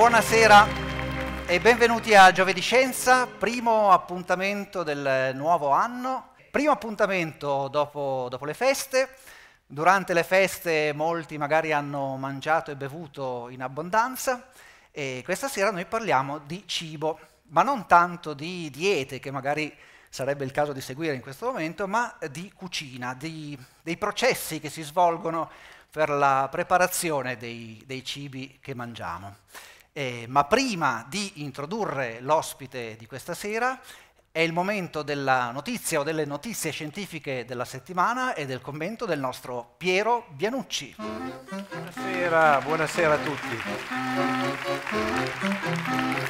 Buonasera e benvenuti a Giovedì Scienza, primo appuntamento del nuovo anno, primo appuntamento dopo, dopo le feste. Durante le feste molti magari hanno mangiato e bevuto in abbondanza e questa sera noi parliamo di cibo, ma non tanto di diete che magari sarebbe il caso di seguire in questo momento, ma di cucina, di, dei processi che si svolgono per la preparazione dei, dei cibi che mangiamo. Eh, ma prima di introdurre l'ospite di questa sera è il momento della notizia o delle notizie scientifiche della settimana e del commento del nostro Piero Bianucci. Buonasera, buonasera a tutti.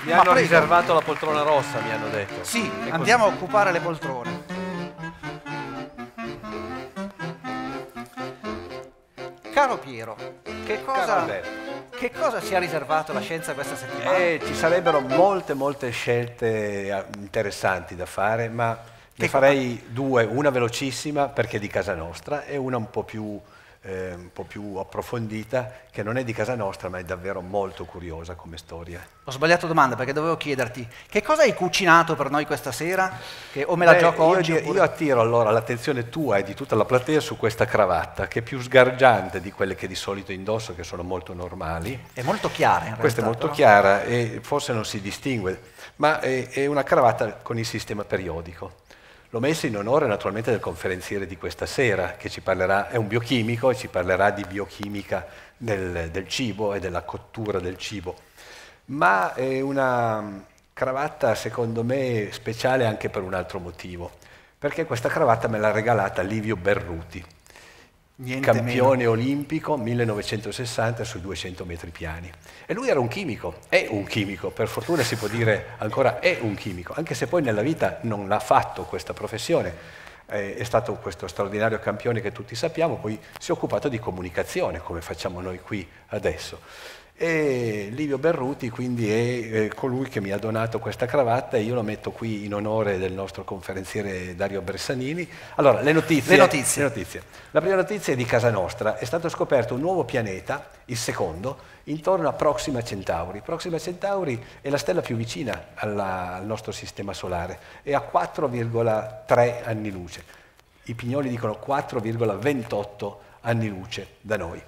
Mi ma hanno prego. riservato la poltrona rossa, mi hanno detto. Sì, e andiamo così. a occupare le poltrone. Caro Piero, che cosa... Caro che cosa ci ha riservato la scienza questa settimana? Eh, ci sarebbero molte, molte scelte eh, interessanti da fare, ma ne farei due, una velocissima perché è di casa nostra e una un po' più eh, un po' più approfondita, che non è di casa nostra, ma è davvero molto curiosa come storia. Ho sbagliato domanda perché dovevo chiederti che cosa hai cucinato per noi questa sera? Che, o me la Beh, gioco io oggi? Io, oppure... io attiro allora l'attenzione tua e di tutta la platea su questa cravatta, che è più sgargiante di quelle che di solito indosso, che sono molto normali. È molto chiara in realtà. Questa è molto però... chiara e forse non si distingue, ma è, è una cravatta con il sistema periodico. L'ho messo in onore naturalmente del conferenziere di questa sera, che ci parlerà, è un biochimico e ci parlerà di biochimica del, del cibo e della cottura del cibo. Ma è una cravatta, secondo me, speciale anche per un altro motivo, perché questa cravatta me l'ha regalata Livio Berruti Niente campione meno. olimpico 1960 sui 200 metri piani. E lui era un chimico, è un chimico, per fortuna si può dire ancora è un chimico, anche se poi nella vita non l'ha fatto questa professione. È stato questo straordinario campione che tutti sappiamo, poi si è occupato di comunicazione, come facciamo noi qui adesso e Livio Berruti quindi è, eh, colui che mi ha donato questa cravatta e io la metto qui in onore del nostro conferenziere Dario Bersanini. Allora, le notizie. Le notizie. Le notizie. La prima notizia è di casa nostra, è stato scoperto un nuovo pianeta, il secondo, intorno a Proxima Centauri. Proxima Centauri è la stella più vicina alla, al nostro sistema solare, è a 4,3 anni luce. I pignoli dicono 4,28 anni luce da noi.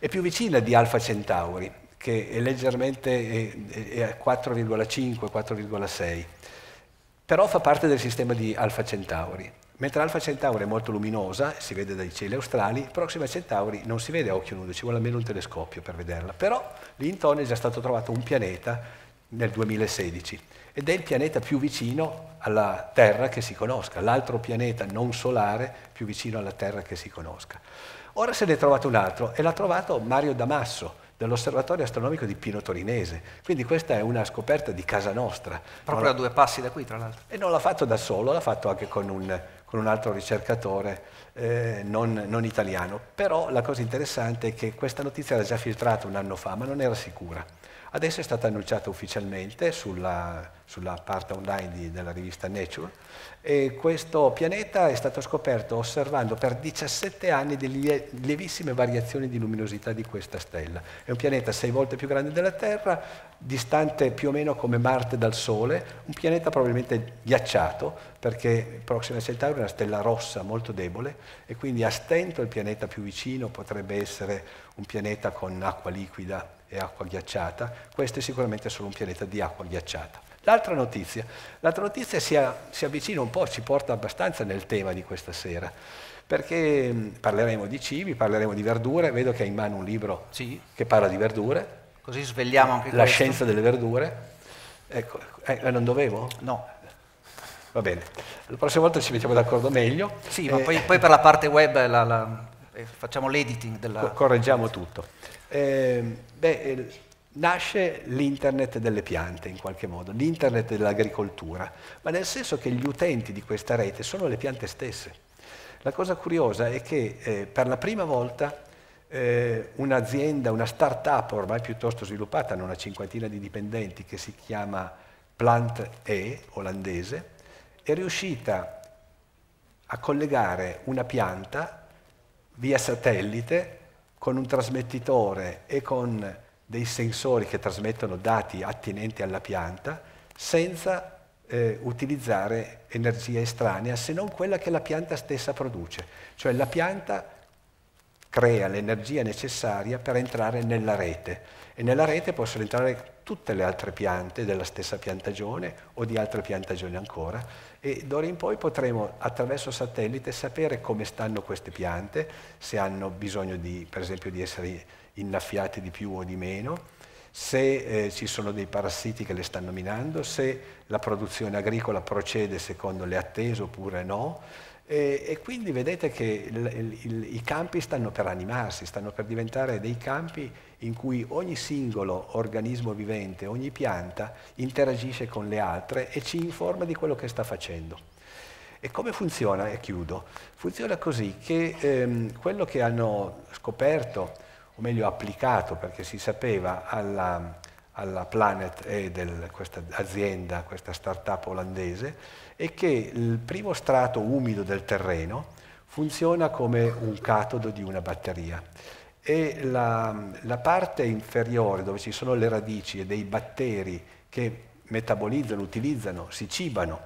È più vicina di Alfa Centauri, che è leggermente è, a 4,5-4,6, però fa parte del sistema di Alfa Centauri. Mentre Alfa Centauri è molto luminosa, si vede dai cieli australi, Proxima Centauri non si vede a occhio nudo, ci vuole almeno un telescopio per vederla, però lì intorno è già stato trovato un pianeta nel 2016 ed è il pianeta più vicino alla Terra che si conosca, l'altro pianeta non solare più vicino alla Terra che si conosca. Ora se ne è trovato un altro e l'ha trovato Mario Damasso, dell'osservatorio astronomico di Pino Torinese. Quindi questa è una scoperta di casa nostra. Proprio non a due passi da qui, tra l'altro. E non l'ha fatto da solo, l'ha fatto anche con un, con un altro ricercatore eh, non, non, italiano. Però la cosa interessante è che questa notizia era già filtrata un anno fa, ma non era sicura. Adesso è stata annunciata ufficialmente sulla, sulla parte online di, della rivista Nature e questo pianeta è stato scoperto osservando per 17 anni delle lievissime variazioni di luminosità di questa stella. È un pianeta sei volte più grande della Terra, distante più o meno come Marte dal Sole, un pianeta probabilmente ghiacciato, perché Proxima Centauri è una stella rossa molto debole e quindi a stento il pianeta più vicino potrebbe essere un pianeta con acqua liquida e acqua ghiacciata. Questo è sicuramente solo un pianeta di acqua ghiacciata. L'altra notizia, l'altra notizia si, si, avvicina un po', ci porta abbastanza nel tema di questa sera, perché mm, parleremo di cibi, parleremo di verdure, vedo che hai in mano un libro sì. che parla di verdure. Così svegliamo anche La questo. scienza delle verdure. Ecco, eh, non dovevo? No. Va bene, la prossima volta ci mettiamo d'accordo meglio. Sì, eh, ma poi, poi, per la parte web la, la, eh, facciamo l'editing della... Correggiamo tutto. Eh, beh, nasce l'internet delle piante in qualche modo, l'internet dell'agricoltura, ma nel senso che gli utenti di questa rete sono le piante stesse. La cosa curiosa è che eh, per la prima volta eh, un'azienda, una start-up ormai piuttosto sviluppata, hanno una cinquantina di dipendenti, che si chiama Plant E, olandese, è riuscita a collegare una pianta via satellite con un trasmettitore e con dei sensori che trasmettono dati attinenti alla pianta senza eh, utilizzare energia estranea se non quella che la pianta stessa produce. Cioè la pianta crea l'energia necessaria per entrare nella rete e nella rete possono entrare tutte le altre piante della stessa piantagione o di altre piantagioni ancora e d'ora in poi potremo attraverso satellite sapere come stanno queste piante, se hanno bisogno di, per esempio di essere innaffiate di più o di meno, se eh, ci sono dei parassiti che le stanno minando, se la produzione agricola procede secondo le attese oppure no. E, e quindi vedete che il, il, i campi stanno per animarsi, stanno per diventare dei campi in cui ogni singolo organismo vivente, ogni pianta interagisce con le altre e ci informa di quello che sta facendo. E come funziona? E chiudo. Funziona così che ehm, quello che hanno scoperto o meglio applicato perché si sapeva alla, alla Planet E del, questa azienda, questa start-up olandese, è che il primo strato umido del terreno funziona come un catodo di una batteria e la, la parte inferiore dove ci sono le radici e dei batteri che metabolizzano, utilizzano, si cibano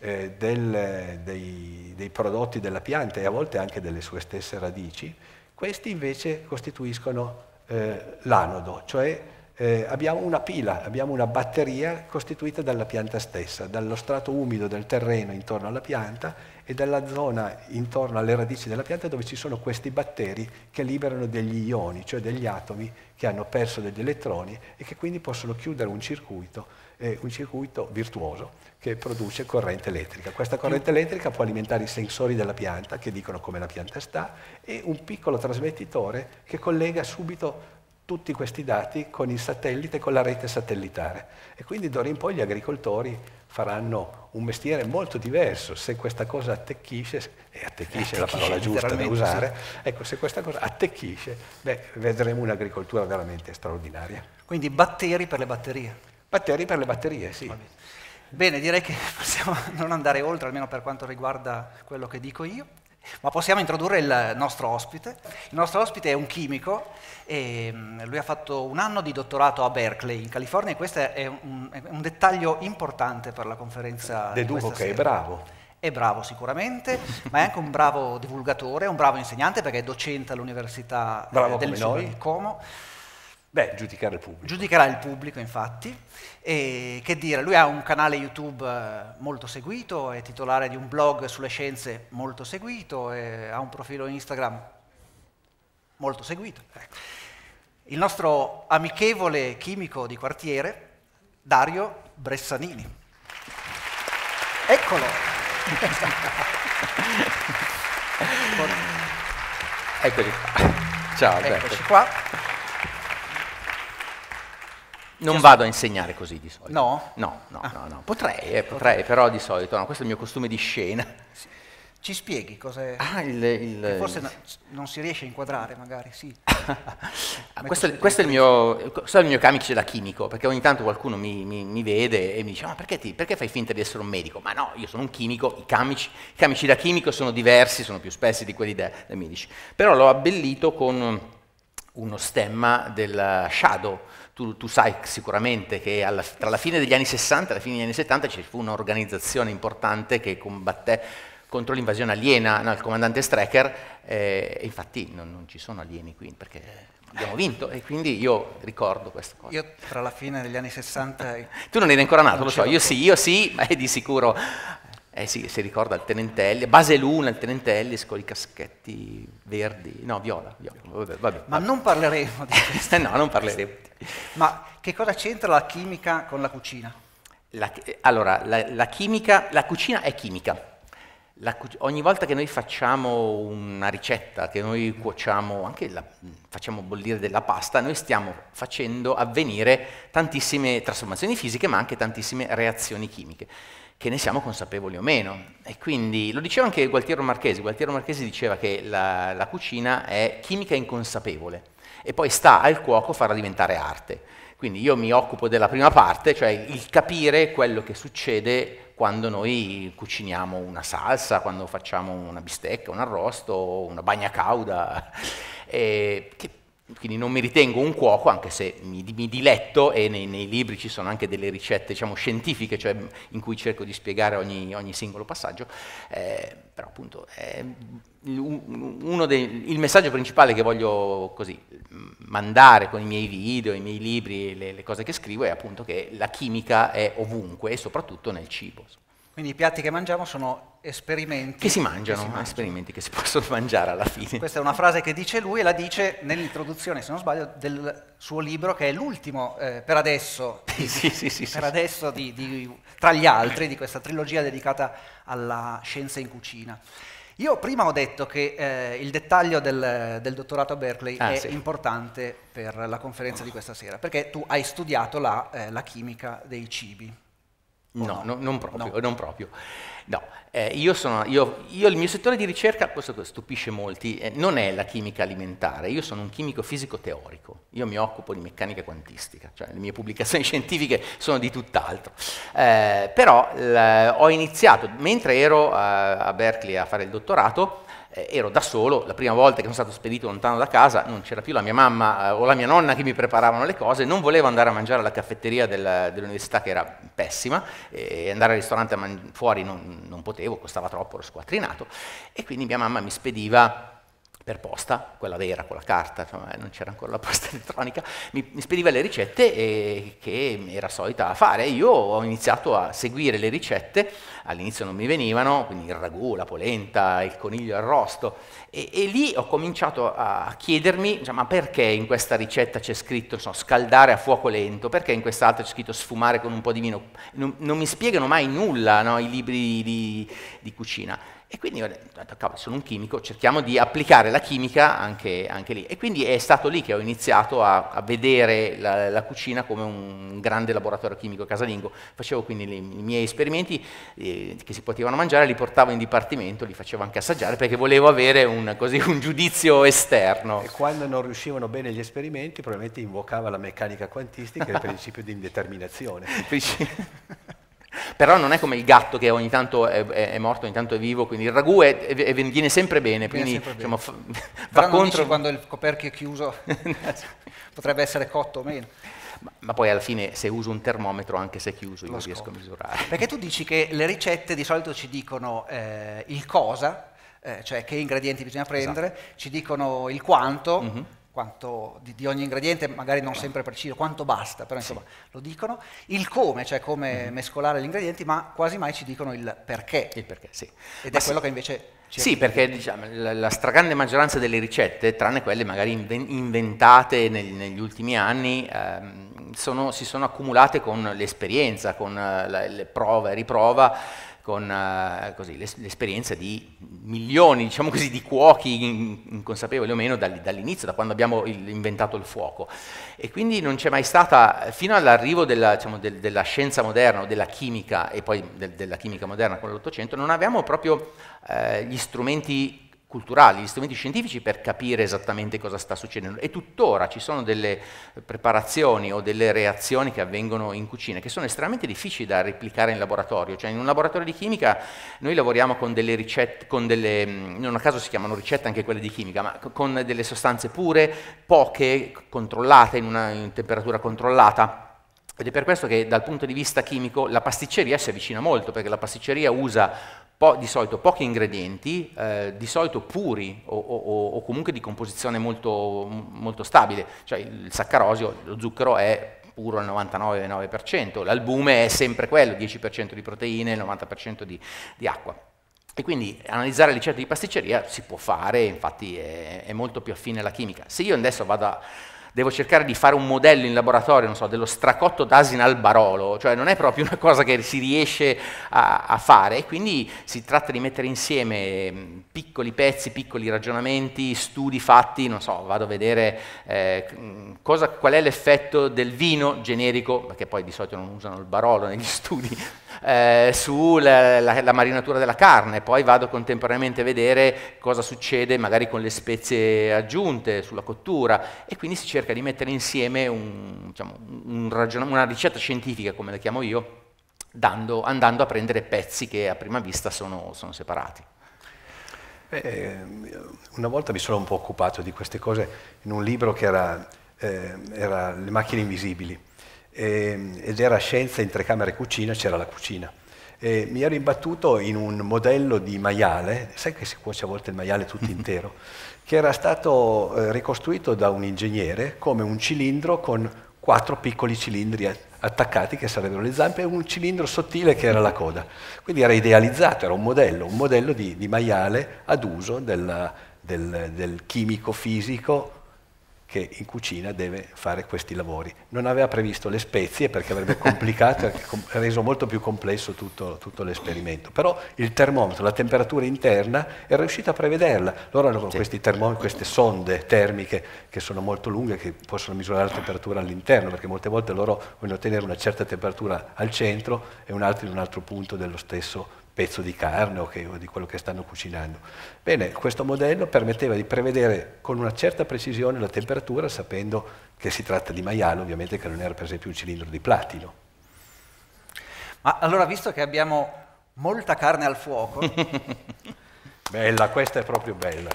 eh, del, dei, dei prodotti della pianta e a volte anche delle sue stesse radici, questi invece costituiscono eh, l'anodo, cioè eh, abbiamo una pila, abbiamo una batteria costituita dalla pianta stessa, dallo strato umido del terreno intorno alla pianta e dalla zona intorno alle radici della pianta dove ci sono questi batteri che liberano degli ioni, cioè degli atomi che hanno perso degli elettroni e che quindi possono chiudere un circuito eh, un circuito virtuoso che produce corrente elettrica. Questa corrente elettrica può alimentare i sensori della pianta che dicono come la pianta sta e un piccolo trasmettitore che collega subito tutti questi dati con il satellite, con la rete satellitare. E quindi d'ora in poi gli agricoltori faranno un mestiere molto diverso se questa cosa attecchisce, e attecchisce è la parola giusta da usare, sì. ecco, se questa cosa attecchisce, beh, vedremo un'agricoltura veramente straordinaria. Quindi batteri per le batterie. Batteri per le batterie, sì. Bene. direi che possiamo non andare oltre, almeno per quanto riguarda quello che dico io, ma possiamo introdurre il nostro ospite. Il nostro ospite è un chimico, ehm, lui ha fatto un anno di dottorato a Berkeley in California e questo è un, è un dettaglio importante per la conferenza. Deduco che è bravo. È bravo sicuramente, ma è anche un bravo divulgatore, un bravo insegnante perché è docente all'Università eh, bravo del Sud di Como. Beh, giudicare il pubblico. Giudicherà il pubblico, infatti. E che dire, lui ha un canale YouTube eh, molto seguito, è titolare di un blog sulle scienze molto seguito, ha un profilo Instagram molto seguito. Ecco. Il nostro amichevole chimico di quartiere, Dario Bressanini. Eccolo! Eccoli qua. Ciao Alberto. Eccoci qua. Non vado a insegnare così di solito. No? No, no, ah. no, no. Potrei, eh, potrei, però di solito no. Questo è il mio costume di scena. Sì. Ci spieghi cos'è? Ah, il, il... forse no, non si riesce a inquadrare, magari, sì. questo, ah, questo, è mio, questo, è il mio, camice da chimico, perché ogni tanto qualcuno mi, mi, mi vede e mi dice ma perché, ti, perché, fai finta di essere un medico? Ma no, io sono un chimico, i camici, i camici da chimico sono diversi, sono più spessi di quelli dei medici. Però l'ho abbellito con uno stemma del shadow, tu, tu sai sicuramente che alla, tra la fine degli anni 60 e la fine degli anni 70 ci fu un'organizzazione importante che combatté contro l'invasione aliena, no, il comandante Strecker, eh, infatti non, non, ci sono alieni qui perché abbiamo vinto e quindi io ricordo questa cosa. Io tra la fine degli anni 60... tu non eri ancora nato, lo so, io sì, io sì, ma è di sicuro eh sì, si ricorda il Tenentelli, Baseluna, il Tenentelli, con i caschetti verdi, no, viola, viola. Vabbè, vabbè, Ma non parleremo di questo. Eh, no, non parleremo. Ma che cosa c'entra la chimica con la cucina? La, eh, allora, la, la, chimica, la cucina è chimica. La, ogni volta che noi facciamo una ricetta, che noi cuociamo, anche facciamo bollire della pasta, noi stiamo facendo avvenire tantissime trasformazioni fisiche, ma anche tantissime reazioni chimiche che ne siamo consapevoli o meno. E quindi lo diceva anche Gualtiero Marchesi, Gualtiero Marchesi diceva che la, la cucina è chimica inconsapevole e poi sta al cuoco farla diventare arte. Quindi io mi occupo della prima parte, cioè il capire quello che succede quando noi cuciniamo una salsa, quando facciamo una bistecca, un arrosto, una bagna cauda, eh, che quindi non mi ritengo un cuoco, anche se mi, mi diletto e nei, nei, libri ci sono anche delle ricette diciamo, scientifiche, cioè in cui cerco di spiegare ogni, ogni singolo passaggio, eh, però appunto eh, dei, il messaggio principale che voglio così, mandare con i miei video, i miei libri, le, le cose che scrivo è appunto che la chimica è ovunque e soprattutto nel cibo. Quindi i piatti che mangiamo sono esperimenti. Che si mangiano, che si mangiano. esperimenti che si possono mangiare alla fine. Questa è una frase che dice lui e la dice nell'introduzione, se non sbaglio, del suo libro, che è l'ultimo eh, per adesso, sì, sì, sì, per adesso di, di, tra gli altri, di questa trilogia dedicata alla scienza in cucina. Io prima ho detto che eh, il dettaglio del, del dottorato a Berkeley ah, è sì. importante per la conferenza di questa sera, perché tu hai studiato la, eh, la chimica dei cibi. No, no, non proprio. No. Non proprio. no. Eh, io sono, io, io, il mio settore di ricerca, questo stupisce molti, eh, non è la chimica alimentare, io sono un chimico fisico teorico, io mi occupo di meccanica quantistica, cioè le mie pubblicazioni scientifiche sono di tutt'altro. Eh, però ho iniziato, mentre ero eh, a Berkeley a fare il dottorato, eh, ero da solo, la prima volta che sono stato spedito lontano da casa non c'era più la mia mamma eh, o la mia nonna che mi preparavano le cose, non volevo andare a mangiare alla caffetteria del, dell'università che era pessima e eh, andare al ristorante fuori non, non potevo, costava troppo, ero squattrinato e quindi mia mamma mi spediva per posta, quella vera, con la carta, insomma, eh, non c'era ancora la posta elettronica, mi, mi spediva le ricette e, eh, che era solita fare. Io ho iniziato a seguire le ricette, all'inizio non mi venivano, quindi il ragù, la polenta, il coniglio arrosto, e, e lì ho cominciato a chiedermi, cioè, ma perché in questa ricetta c'è scritto so, scaldare a fuoco lento, perché in quest'altra c'è scritto sfumare con un po' di vino? Non, non mi spiegano mai nulla no, i libri di, di cucina. E quindi ho detto, sono un chimico, cerchiamo di applicare la chimica anche, anche, lì. E quindi è stato lì che ho iniziato a, a vedere la, la, cucina come un grande laboratorio chimico casalingo. Facevo quindi le, i miei esperimenti eh, che si potevano mangiare, li portavo in dipartimento, li facevo anche assaggiare perché volevo avere un, così, un giudizio esterno. E quando non riuscivano bene gli esperimenti, probabilmente invocava la meccanica quantistica e il principio di indeterminazione. Però non è come il gatto che ogni tanto è, è morto, ogni tanto è vivo, quindi il ragù è, è, viene sempre bene, quindi sempre diciamo, bene. va contro... quando il coperchio è chiuso, potrebbe essere cotto o meno. Ma, ma, poi alla fine se uso un termometro, anche se è chiuso, io riesco a misurare. Perché tu dici che le ricette di solito ci dicono eh, il cosa, eh, cioè che ingredienti bisogna prendere, esatto. ci dicono il quanto, mm-hmm quanto di, di, ogni ingrediente, magari non sempre preciso, quanto basta, però insomma sì. lo dicono, il come, cioè come mm. mescolare gli ingredienti, ma quasi mai ci dicono il perché. Il perché, sì. Ed ma è sì. quello che invece... Sì, perché diciamo, la, stragrande maggioranza delle ricette, tranne quelle magari inventate nel, negli ultimi anni, ehm, sono, si sono accumulate con l'esperienza, con eh, la, le prove e riprova con eh, così, l'esperienza di milioni, diciamo così, di cuochi inconsapevoli o meno dall'inizio, da quando abbiamo inventato il fuoco. E quindi non c'è mai stata, fino all'arrivo della, diciamo, del, della, scienza moderna o della chimica, e poi del, della chimica moderna con l'Ottocento, non avevamo proprio eh, gli strumenti culturali, gli strumenti scientifici per capire esattamente cosa sta succedendo. E tuttora ci sono delle preparazioni o delle reazioni che avvengono in cucina che sono estremamente difficili da replicare in laboratorio. Cioè in un laboratorio di chimica noi lavoriamo con delle ricette, con delle, mm, non a caso si chiamano ricette anche quelle di chimica, ma con delle sostanze pure, poche, controllate, in una in temperatura controllata. Ed è per questo che dal punto di vista chimico la pasticceria si avvicina molto, perché la pasticceria usa po di solito pochi ingredienti, eh, di solito puri o, o, o, comunque di composizione molto, molto stabile, cioè il saccarosio, lo zucchero è puro al 99,9%, l'albume è sempre quello, 10% di proteine, 90% di, di acqua. E quindi analizzare le ricette di pasticceria si può fare, infatti è, è molto più affine alla chimica. Se io adesso vado a devo cercare di fare un modello in laboratorio, non so, dello stracotto d'asina al barolo, cioè non è proprio una cosa che si riesce a, a fare, quindi si tratta di mettere insieme mm, piccoli pezzi, piccoli ragionamenti, studi fatti, non so, vado a vedere eh, mm, cosa, qual è l'effetto del vino generico, perché poi di solito non usano il barolo negli studi, eh, sulla marinatura della carne, poi vado contemporaneamente a vedere cosa succede magari con le spezie aggiunte, sulla cottura e quindi si cerca di mettere insieme un, diciamo, un una ricetta scientifica, come la chiamo io, dando, andando a prendere pezzi che a prima vista sono, sono separati. Beh, una volta mi sono un po' occupato di queste cose in un libro che era, eh, era Le macchine invisibili eh, ed era scienza in tre camere cucina, c'era la cucina. E mi ero imbattuto in un modello di maiale, sai che si cuoce a volte il maiale tutto intero, che era stato eh, ricostruito da un ingegnere come un cilindro con quattro piccoli cilindri attaccati che sarebbero le zampe e un cilindro sottile che era la coda. Quindi era idealizzato, era un modello, un modello di, di maiale ad uso della, del, del chimico fisico che in cucina deve fare questi lavori. Non aveva previsto le spezie perché avrebbe complicato, reso molto più complesso tutto, tutto l'esperimento, però il termometro, la temperatura interna è riuscito a prevederla. Loro hanno sì. queste sonde termiche che sono molto lunghe, che possono misurare la temperatura all'interno, perché molte volte loro vogliono ottenere una certa temperatura al centro e un'altra in un altro punto dello stesso pezzo di carne o, che, o, di quello che stanno cucinando. Bene, questo modello permetteva di prevedere con una certa precisione la temperatura, sapendo che si tratta di maiale, ovviamente che non era per esempio un cilindro di platino. Ma allora, visto che abbiamo molta carne al fuoco... bella, questa è proprio bella.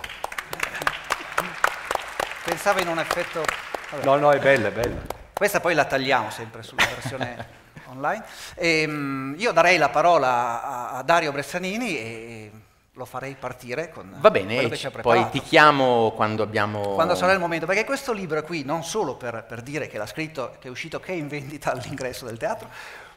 Pensavo in un effetto... Vabbè. No, no, è bella, è bella. Questa poi la tagliamo sempre sulla versione online. E, ehm, io darei la parola a, Dario Bressanini e lo farei partire con Va bene, che ci ha preparato. poi ti chiamo quando abbiamo... Quando sarà il momento, perché questo libro è qui non solo per, per dire che l'ha scritto, che è uscito, che è in vendita all'ingresso del teatro,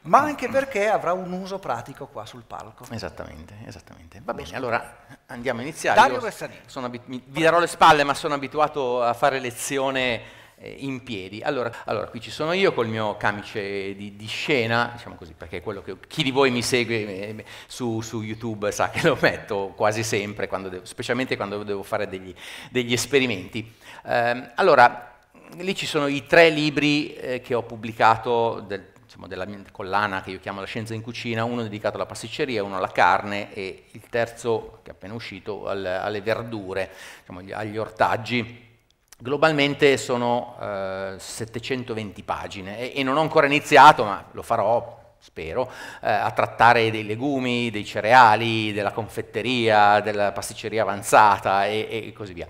ma anche perché avrà un uso pratico qua sul palco. Esattamente, esattamente. Va bene, allora andiamo a iniziare. Dario Bressanini. Vi darò le spalle, ma sono abituato a fare lezione eh, in piedi. Allora, allora, qui ci sono io col mio camice di, di scena, diciamo così, perché è quello che, chi di voi mi segue eh, eh, su, su, YouTube sa che lo metto quasi sempre, quando devo, specialmente quando devo fare degli, degli esperimenti. Eh, allora, lì ci sono i tre libri eh, che ho pubblicato del, della collana che io chiamo La scienza in cucina, uno dedicato alla pasticceria, uno alla carne e il terzo, che è appena uscito, al, alle verdure, diciamo, agli ortaggi Globalmente sono eh, 720 pagine e, e, non ho ancora iniziato, ma lo farò, spero, eh, a trattare dei legumi, dei cereali, della confetteria, della pasticceria avanzata e, e così via.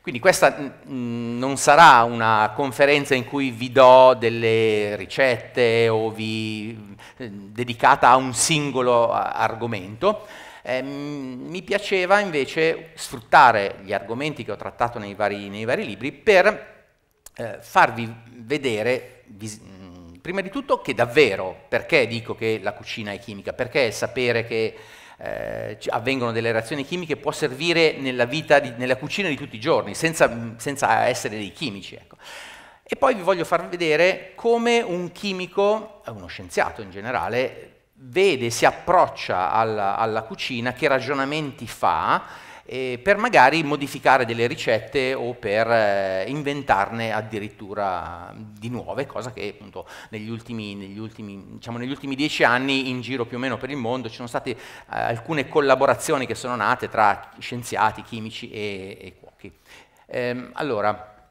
Quindi questa mh, non sarà una conferenza in cui vi do delle ricette o vi eh, dedicata a un singolo argomento, eh, mi piaceva invece sfruttare gli argomenti che ho trattato nei vari, nei vari libri per eh, farvi vedere, mm, prima di tutto, che davvero, perché dico che la cucina è chimica, perché sapere che eh, avvengono delle reazioni chimiche può servire nella, di, nella cucina di tutti i giorni, senza, mm, senza essere dei chimici. Ecco. E poi vi voglio far vedere come un chimico, uno scienziato in generale, vede, si approccia alla, alla cucina, che ragionamenti fa eh, per magari modificare delle ricette o per eh, inventarne addirittura di nuove, cosa che appunto negli ultimi, negli, ultimi, diciamo, negli ultimi, dieci anni in giro più o meno per il mondo ci sono state eh, alcune collaborazioni che sono nate tra scienziati, chimici e, e cuochi. Ehm, allora,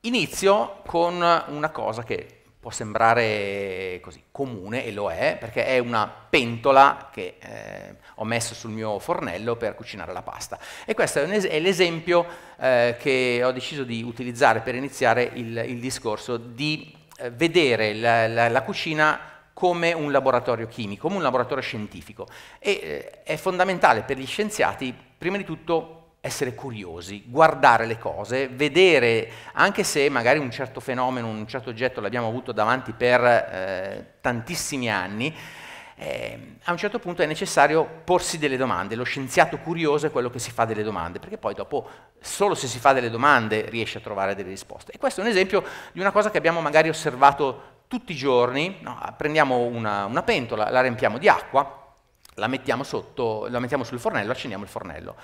inizio con una cosa che può sembrare così comune, e lo è, perché è una pentola che eh, ho messo sul mio fornello per cucinare la pasta. E questo è, l'esempio eh, che ho deciso di utilizzare per iniziare il, il discorso, di eh, vedere la, la, la, cucina come un laboratorio chimico, come un laboratorio scientifico. E eh, è fondamentale per gli scienziati, prima di tutto, essere curiosi, guardare le cose, vedere, anche se magari un certo fenomeno, un certo oggetto l'abbiamo avuto davanti per eh, tantissimi anni, eh, a un certo punto è necessario porsi delle domande. Lo scienziato curioso è quello che si fa delle domande, perché poi dopo solo se si fa delle domande riesce a trovare delle risposte. E questo è un esempio di una cosa che abbiamo magari osservato tutti i giorni. No? Prendiamo una, una pentola, la riempiamo di acqua, la mettiamo, sotto, la mettiamo sul fornello, accendiamo il fornello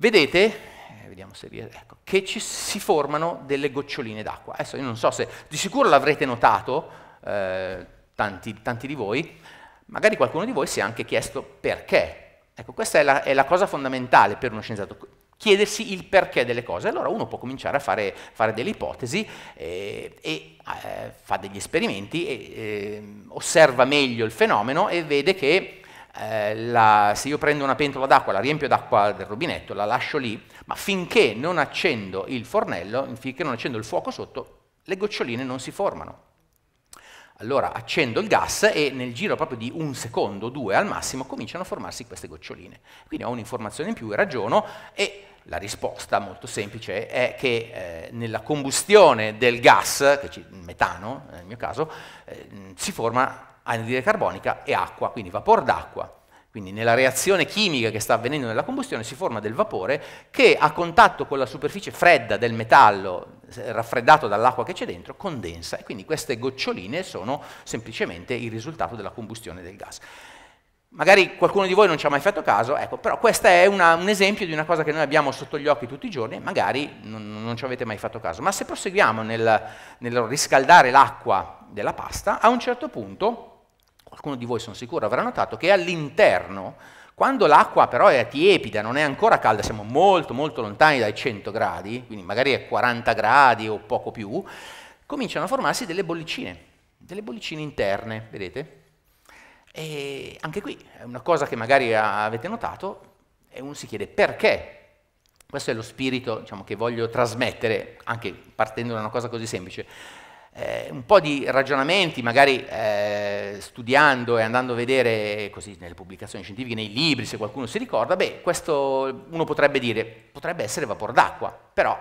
Vedete, eh, vediamo se riesco, ecco, che ci si formano delle goccioline d'acqua. Adesso io non so se, di sicuro l'avrete notato, eh, tanti, tanti, di voi, magari qualcuno di voi si è anche chiesto perché. Ecco, questa è la, è la cosa fondamentale per uno scienziato, chiedersi il perché delle cose. Allora uno può cominciare a fare, fare delle ipotesi eh, e eh, fa degli esperimenti, e, eh, osserva meglio il fenomeno e vede che eh, la, se io prendo una pentola d'acqua, la riempio d'acqua del rubinetto, la lascio lì, ma finché non accendo il fornello, finché non accendo il fuoco sotto, le goccioline non si formano. Allora accendo il gas e nel giro proprio di un secondo, due al massimo, cominciano a formarsi queste goccioline. Quindi ho un'informazione in più, e ragiono e la risposta molto semplice è che eh, nella combustione del gas, ci, metano nel mio caso, eh, si forma anidride carbonica e acqua, quindi vapor d'acqua. Quindi nella reazione chimica che sta avvenendo nella combustione si forma del vapore che a contatto con la superficie fredda del metallo eh, raffreddato dall'acqua che c'è dentro condensa e quindi queste goccioline sono semplicemente il risultato della combustione del gas. Magari qualcuno di voi non ci ha mai fatto caso, ecco, però questo è una, un esempio di una cosa che noi abbiamo sotto gli occhi tutti i giorni e magari non, non ci avete mai fatto caso. Ma se proseguiamo nel, nel riscaldare l'acqua della pasta, a un certo punto qualcuno di voi sono sicuro avrà notato che all'interno, quando l'acqua però è tiepida, non è ancora calda, siamo molto molto lontani dai 100 gradi, quindi magari a 40 gradi o poco più, cominciano a formarsi delle bollicine, delle bollicine interne, vedete? E anche qui è una cosa che magari avete notato e uno si chiede perché questo è lo spirito diciamo, che voglio trasmettere, anche partendo da una cosa così semplice eh, un po' di ragionamenti, magari eh, studiando e andando a vedere così nelle pubblicazioni scientifiche, nei libri, se qualcuno si ricorda, beh, questo uno potrebbe dire, potrebbe essere vapor d'acqua, però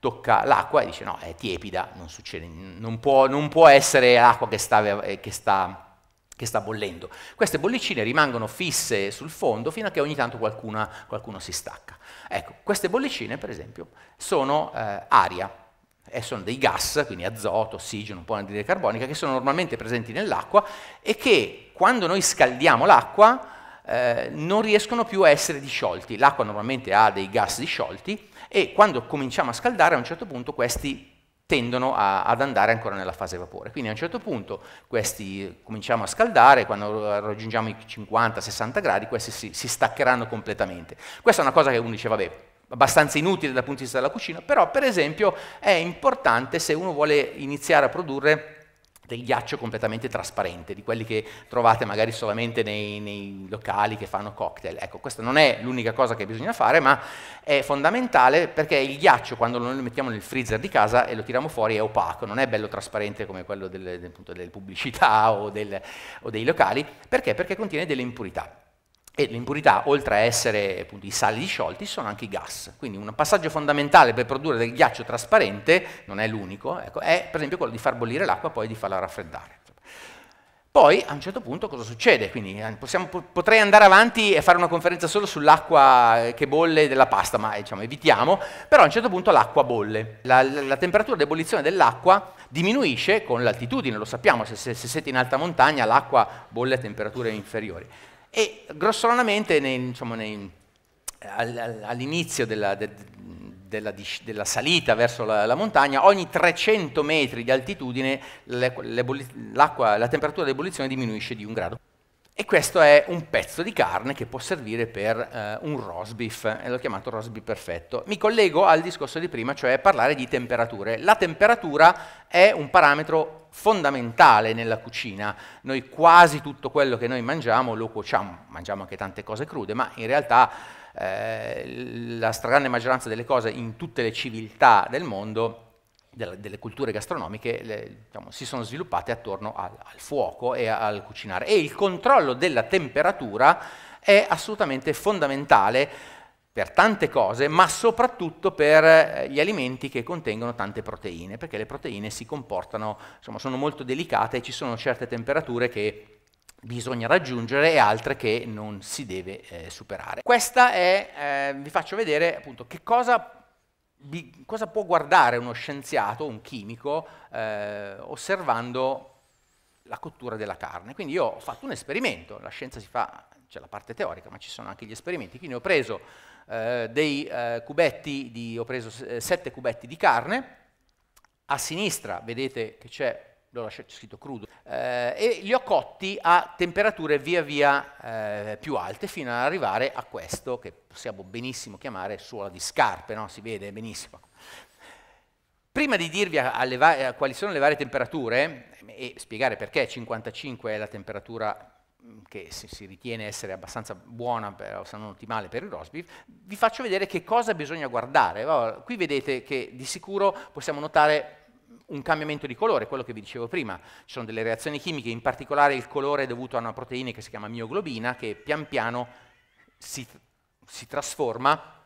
tocca l'acqua e dice no, è tiepida, non, succede, non, può, non può, essere l'acqua che sta, eh, che, sta, che sta, bollendo. Queste bollicine rimangono fisse sul fondo fino a che ogni tanto qualcuna, qualcuno si stacca. Ecco, queste bollicine, per esempio, sono eh, aria eh, sono dei gas, quindi azoto, ossigeno, un po' di anidride carbonica, che sono normalmente presenti nell'acqua e che quando noi scaldiamo l'acqua eh, non riescono più a essere disciolti. L'acqua normalmente ha dei gas disciolti e quando cominciamo a scaldare a un certo punto questi tendono a, ad andare ancora nella fase vapore. Quindi a un certo punto questi cominciamo a scaldare, quando raggiungiamo i 50-60 gradi questi si, si staccheranno completamente. Questa è una cosa che uno dice, vabbè, abbastanza inutile dal punto di vista della cucina, però per esempio è importante se uno vuole iniziare a produrre del ghiaccio completamente trasparente, di quelli che trovate magari solamente nei, nei, locali che fanno cocktail. Ecco, questa non è l'unica cosa che bisogna fare, ma è fondamentale perché il ghiaccio, quando lo mettiamo nel freezer di casa e lo tiriamo fuori, è opaco, non è bello trasparente come quello delle, delle pubblicità o, del, o dei locali. Perché? Perché contiene delle impurità. E l'impurità, oltre a essere appunto, i sali disciolti, sono anche i gas. Quindi un passaggio fondamentale per produrre del ghiaccio trasparente, non è l'unico, ecco, è per esempio quello di far bollire l'acqua e poi di farla raffreddare. Poi a un certo punto cosa succede? Quindi eh, possiamo, potrei andare avanti e fare una conferenza solo sull'acqua eh, che bolle della pasta, ma eh, diciamo, evitiamo, però a un certo punto l'acqua bolle. La, la, la temperatura di ebollizione dell'acqua diminuisce con l'altitudine, lo sappiamo, se, se, se siete in alta montagna l'acqua bolle a temperature inferiori. E grossolanamente diciamo, all'inizio della, de, della, della, salita verso la, la, montagna, ogni 300 metri di altitudine l'acqua, la temperatura di ebollizione diminuisce di un grado. E questo è un pezzo di carne che può servire per eh, un roast beef, e l'ho chiamato roast beef perfetto. Mi collego al discorso di prima, cioè parlare di temperature. La temperatura è un parametro fondamentale nella cucina. Noi quasi tutto quello che noi mangiamo lo cuociamo, mangiamo anche tante cose crude, ma in realtà eh, la stragrande maggioranza delle cose in tutte le civiltà del mondo delle, delle culture gastronomiche le, diciamo, si sono sviluppate attorno al, al fuoco e al cucinare. E il controllo della temperatura è assolutamente fondamentale per tante cose, ma soprattutto per eh, gli alimenti che contengono tante proteine, perché le proteine si comportano, insomma, sono molto delicate e ci sono certe temperature che bisogna raggiungere e altre che non si deve eh, superare. Questa è, eh, vi faccio vedere appunto che cosa cosa può guardare uno scienziato, un chimico, eh, osservando la cottura della carne. Quindi io ho fatto un esperimento, la scienza si fa, c'è la parte teorica, ma ci sono anche gli esperimenti. Quindi ho preso eh, dei eh, cubetti, di, ho preso eh, sette cubetti di carne, a sinistra vedete che c'è l'ho lasciato scritto crudo, eh, e li ho cotti a temperature via via eh, più alte fino ad arrivare a questo che possiamo benissimo chiamare suola di scarpe, no? si vede benissimo. Prima di dirvi va- quali sono le varie temperature e spiegare perché 55 è la temperatura mm, che si ritiene essere abbastanza buona o se non ottimale per il roast beef, vi faccio vedere che cosa bisogna guardare. Qui vedete che di sicuro possiamo notare un cambiamento di colore, quello che vi dicevo prima. Ci sono delle reazioni chimiche, in particolare il colore è dovuto a una proteina che si chiama mioglobina, che pian piano si, si trasforma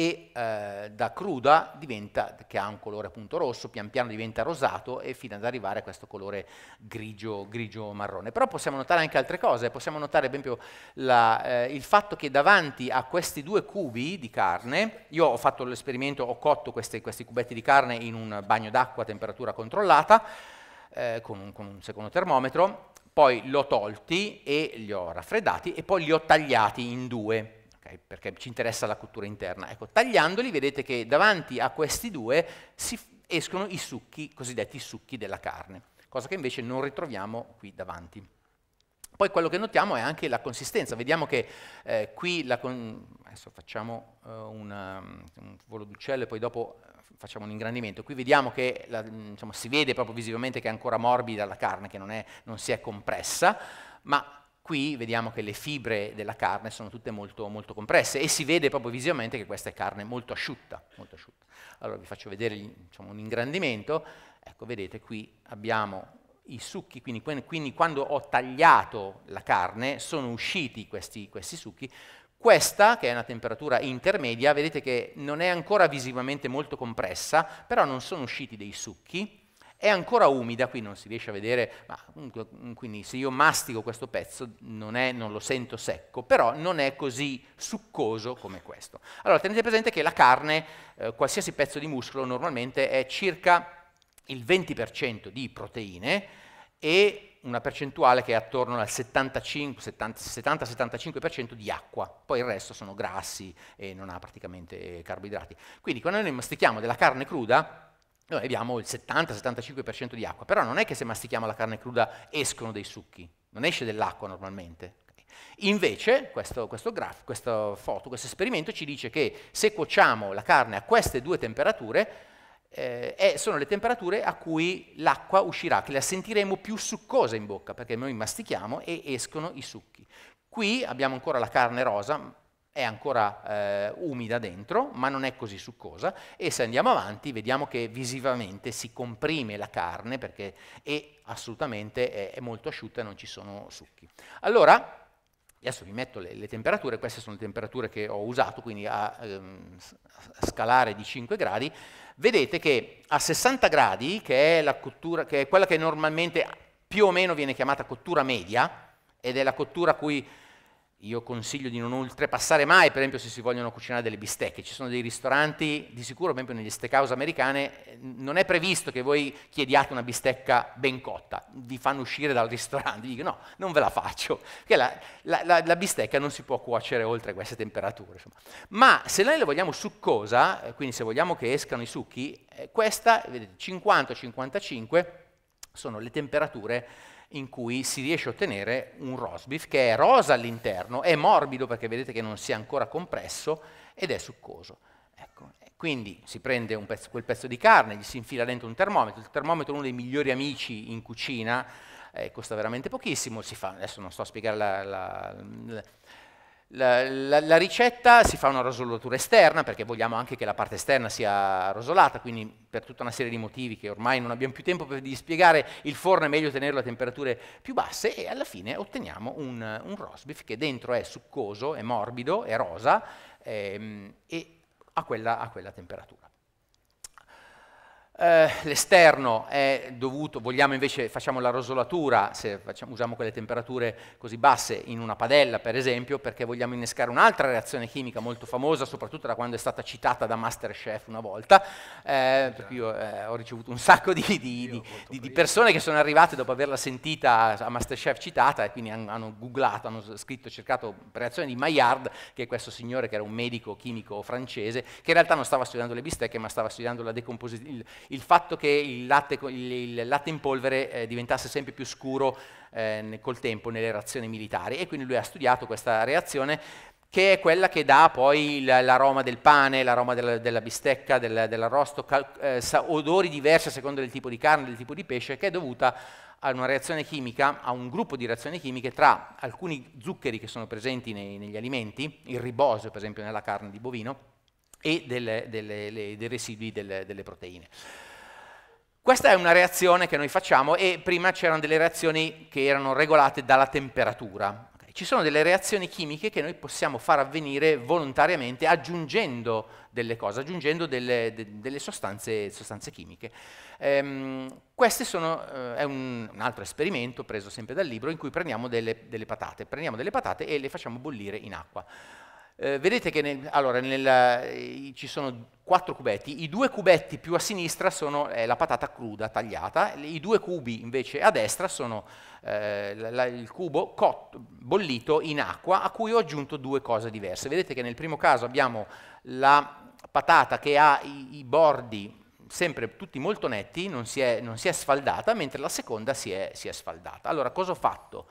e eh, da cruda diventa, che ha un colore appunto rosso, pian piano diventa rosato e fino ad arrivare a questo colore grigio, grigio marrone. Però possiamo notare anche altre cose, possiamo notare per esempio la, eh, il fatto che davanti a questi due cubi di carne, io ho fatto l'esperimento, ho cotto questi, questi cubetti di carne in un bagno d'acqua a temperatura controllata, eh, con, un, con un secondo termometro, poi li ho tolti e li ho raffreddati e poi li ho tagliati in due okay, perché ci interessa la cottura interna. Ecco, tagliandoli vedete che davanti a questi due si escono i succhi, cosiddetti succhi della carne, cosa che invece non ritroviamo qui davanti. Poi quello che notiamo è anche la consistenza, vediamo che eh, qui la... adesso facciamo eh, una, mm, un volo d'uccello e poi dopo eh, facciamo un ingrandimento. Qui vediamo che la, diciamo, si vede proprio visivamente che è ancora morbida la carne, che non, è, non si è compressa, ma Qui vediamo che le fibre della carne sono tutte molto, molto compresse e si vede proprio visivamente che questa è carne molto asciutta. Molto asciutta. Allora vi faccio vedere diciamo, un ingrandimento. Ecco, vedete qui abbiamo i succhi, quindi, quindi, quando ho tagliato la carne sono usciti questi, questi succhi. Questa, che è una temperatura intermedia, vedete che non è ancora visivamente molto compressa, però non sono usciti dei succhi, è ancora umida, qui non si riesce a vedere, ma, mm, quindi se io mastico questo pezzo non, è, non lo sento secco, però non è così succoso come questo. Allora tenete presente che la carne, eh, qualsiasi pezzo di muscolo normalmente è circa il 20% di proteine e una percentuale che è attorno al 70-75% di acqua, poi il resto sono grassi e non ha praticamente eh, carboidrati. Quindi quando noi mastichiamo della carne cruda, noi abbiamo il 70-75% di acqua, però non è che se mastichiamo la carne cruda escono dei succhi, non esce dell'acqua normalmente. Invece questo, questo, graf, questo foto, questo esperimento ci dice che se cuociamo la carne a queste due temperature, eh, sono le temperature a cui l'acqua uscirà, che la sentiremo più succosa in bocca, perché noi mastichiamo e escono i succhi. Qui abbiamo ancora la carne rosa, è ancora eh, umida dentro, ma non è così succosa, e se andiamo avanti vediamo che visivamente si comprime la carne perché è assolutamente è, è molto asciutta e non ci sono succhi. Allora, adesso vi metto le, le, temperature, queste sono le temperature che ho usato, quindi a ehm, scalare di 5 gradi, vedete che a 60 gradi, che è, la cottura, che è quella che normalmente più o meno viene chiamata cottura media, ed è la cottura a cui io consiglio di non oltrepassare mai, per esempio, se si vogliono cucinare delle bistecche. Ci sono dei ristoranti, di sicuro, per esempio, negli steakhouse americane, eh, non è previsto che voi chiediate una bistecca ben cotta. Vi fanno uscire dal ristorante, vi dico no, non ve la faccio, perché la, la, la, la bistecca non si può cuocere oltre queste temperature. Insomma. Ma se noi la vogliamo succosa, eh, quindi se vogliamo che escano i succhi, eh, questa, vedete, 50-55 sono le temperature in cui si riesce a ottenere un roast beef che è rosa all'interno, è morbido perché vedete che non si è ancora compresso ed è succoso. Ecco. Quindi si prende pezzo, quel pezzo di carne, gli si infila dentro un termometro, il termometro è uno dei migliori amici in cucina, eh, costa veramente pochissimo, si fa, adesso non sto a spiegare la, la, la la, la, la, ricetta si fa una rosolatura esterna perché vogliamo anche che la parte esterna sia rosolata, quindi per tutta una serie di motivi che ormai non abbiamo più tempo per dispiegare, il forno è meglio tenerlo a temperature più basse e alla fine otteniamo un, un roast beef che dentro è succoso, è morbido, è rosa ehm, e a quella, a quella temperatura. Eh, l'esterno è dovuto, vogliamo invece, facciamo la rosolatura, se facciamo, usiamo quelle temperature così basse in una padella per esempio, perché vogliamo innescare un'altra reazione chimica molto famosa, soprattutto da quando è stata citata da Masterchef una volta, eh, perché io eh, ho ricevuto un sacco di, di, di, di, persone che sono arrivate dopo averla sentita a Masterchef citata e quindi hanno, hanno googlato, hanno scritto, cercato reazione di Maillard, che è questo signore che era un medico chimico francese, che in realtà non stava studiando le bistecche ma stava studiando la decomposizione il fatto che il latte, il, latte in polvere eh, diventasse sempre più scuro eh, col tempo nelle reazioni militari e quindi lui ha studiato questa reazione che è quella che dà poi l'aroma del pane, l'aroma della, della bistecca, del, dell'arrosto, eh, odori diversi a seconda del tipo di carne, del tipo di pesce, che è dovuta a una reazione chimica, a un gruppo di reazioni chimiche tra alcuni zuccheri che sono presenti nei, negli alimenti, il ribosio per esempio nella carne di bovino, e delle, delle, le, dei residui delle, delle proteine. Questa è una reazione che noi facciamo e prima c'erano delle reazioni che erano regolate dalla temperatura. Ci sono delle reazioni chimiche che noi possiamo far avvenire volontariamente aggiungendo delle cose, aggiungendo delle, de, delle sostanze, sostanze, chimiche. Ehm, questo eh, è un, un, altro esperimento preso sempre dal libro in cui prendiamo delle, delle patate, prendiamo delle patate e le facciamo bollire in acqua. Eh, vedete che nel, allora, nel, eh, ci sono quattro cubetti, i due cubetti più a sinistra sono eh, la patata cruda tagliata, i due cubi invece a destra sono eh, la, il cubo cotto, bollito in acqua a cui ho aggiunto due cose diverse. Vedete che nel primo caso abbiamo la patata che ha i, i bordi sempre tutti molto netti, non si, è, non si è, sfaldata, mentre la seconda si è, si è sfaldata. Allora cosa ho fatto?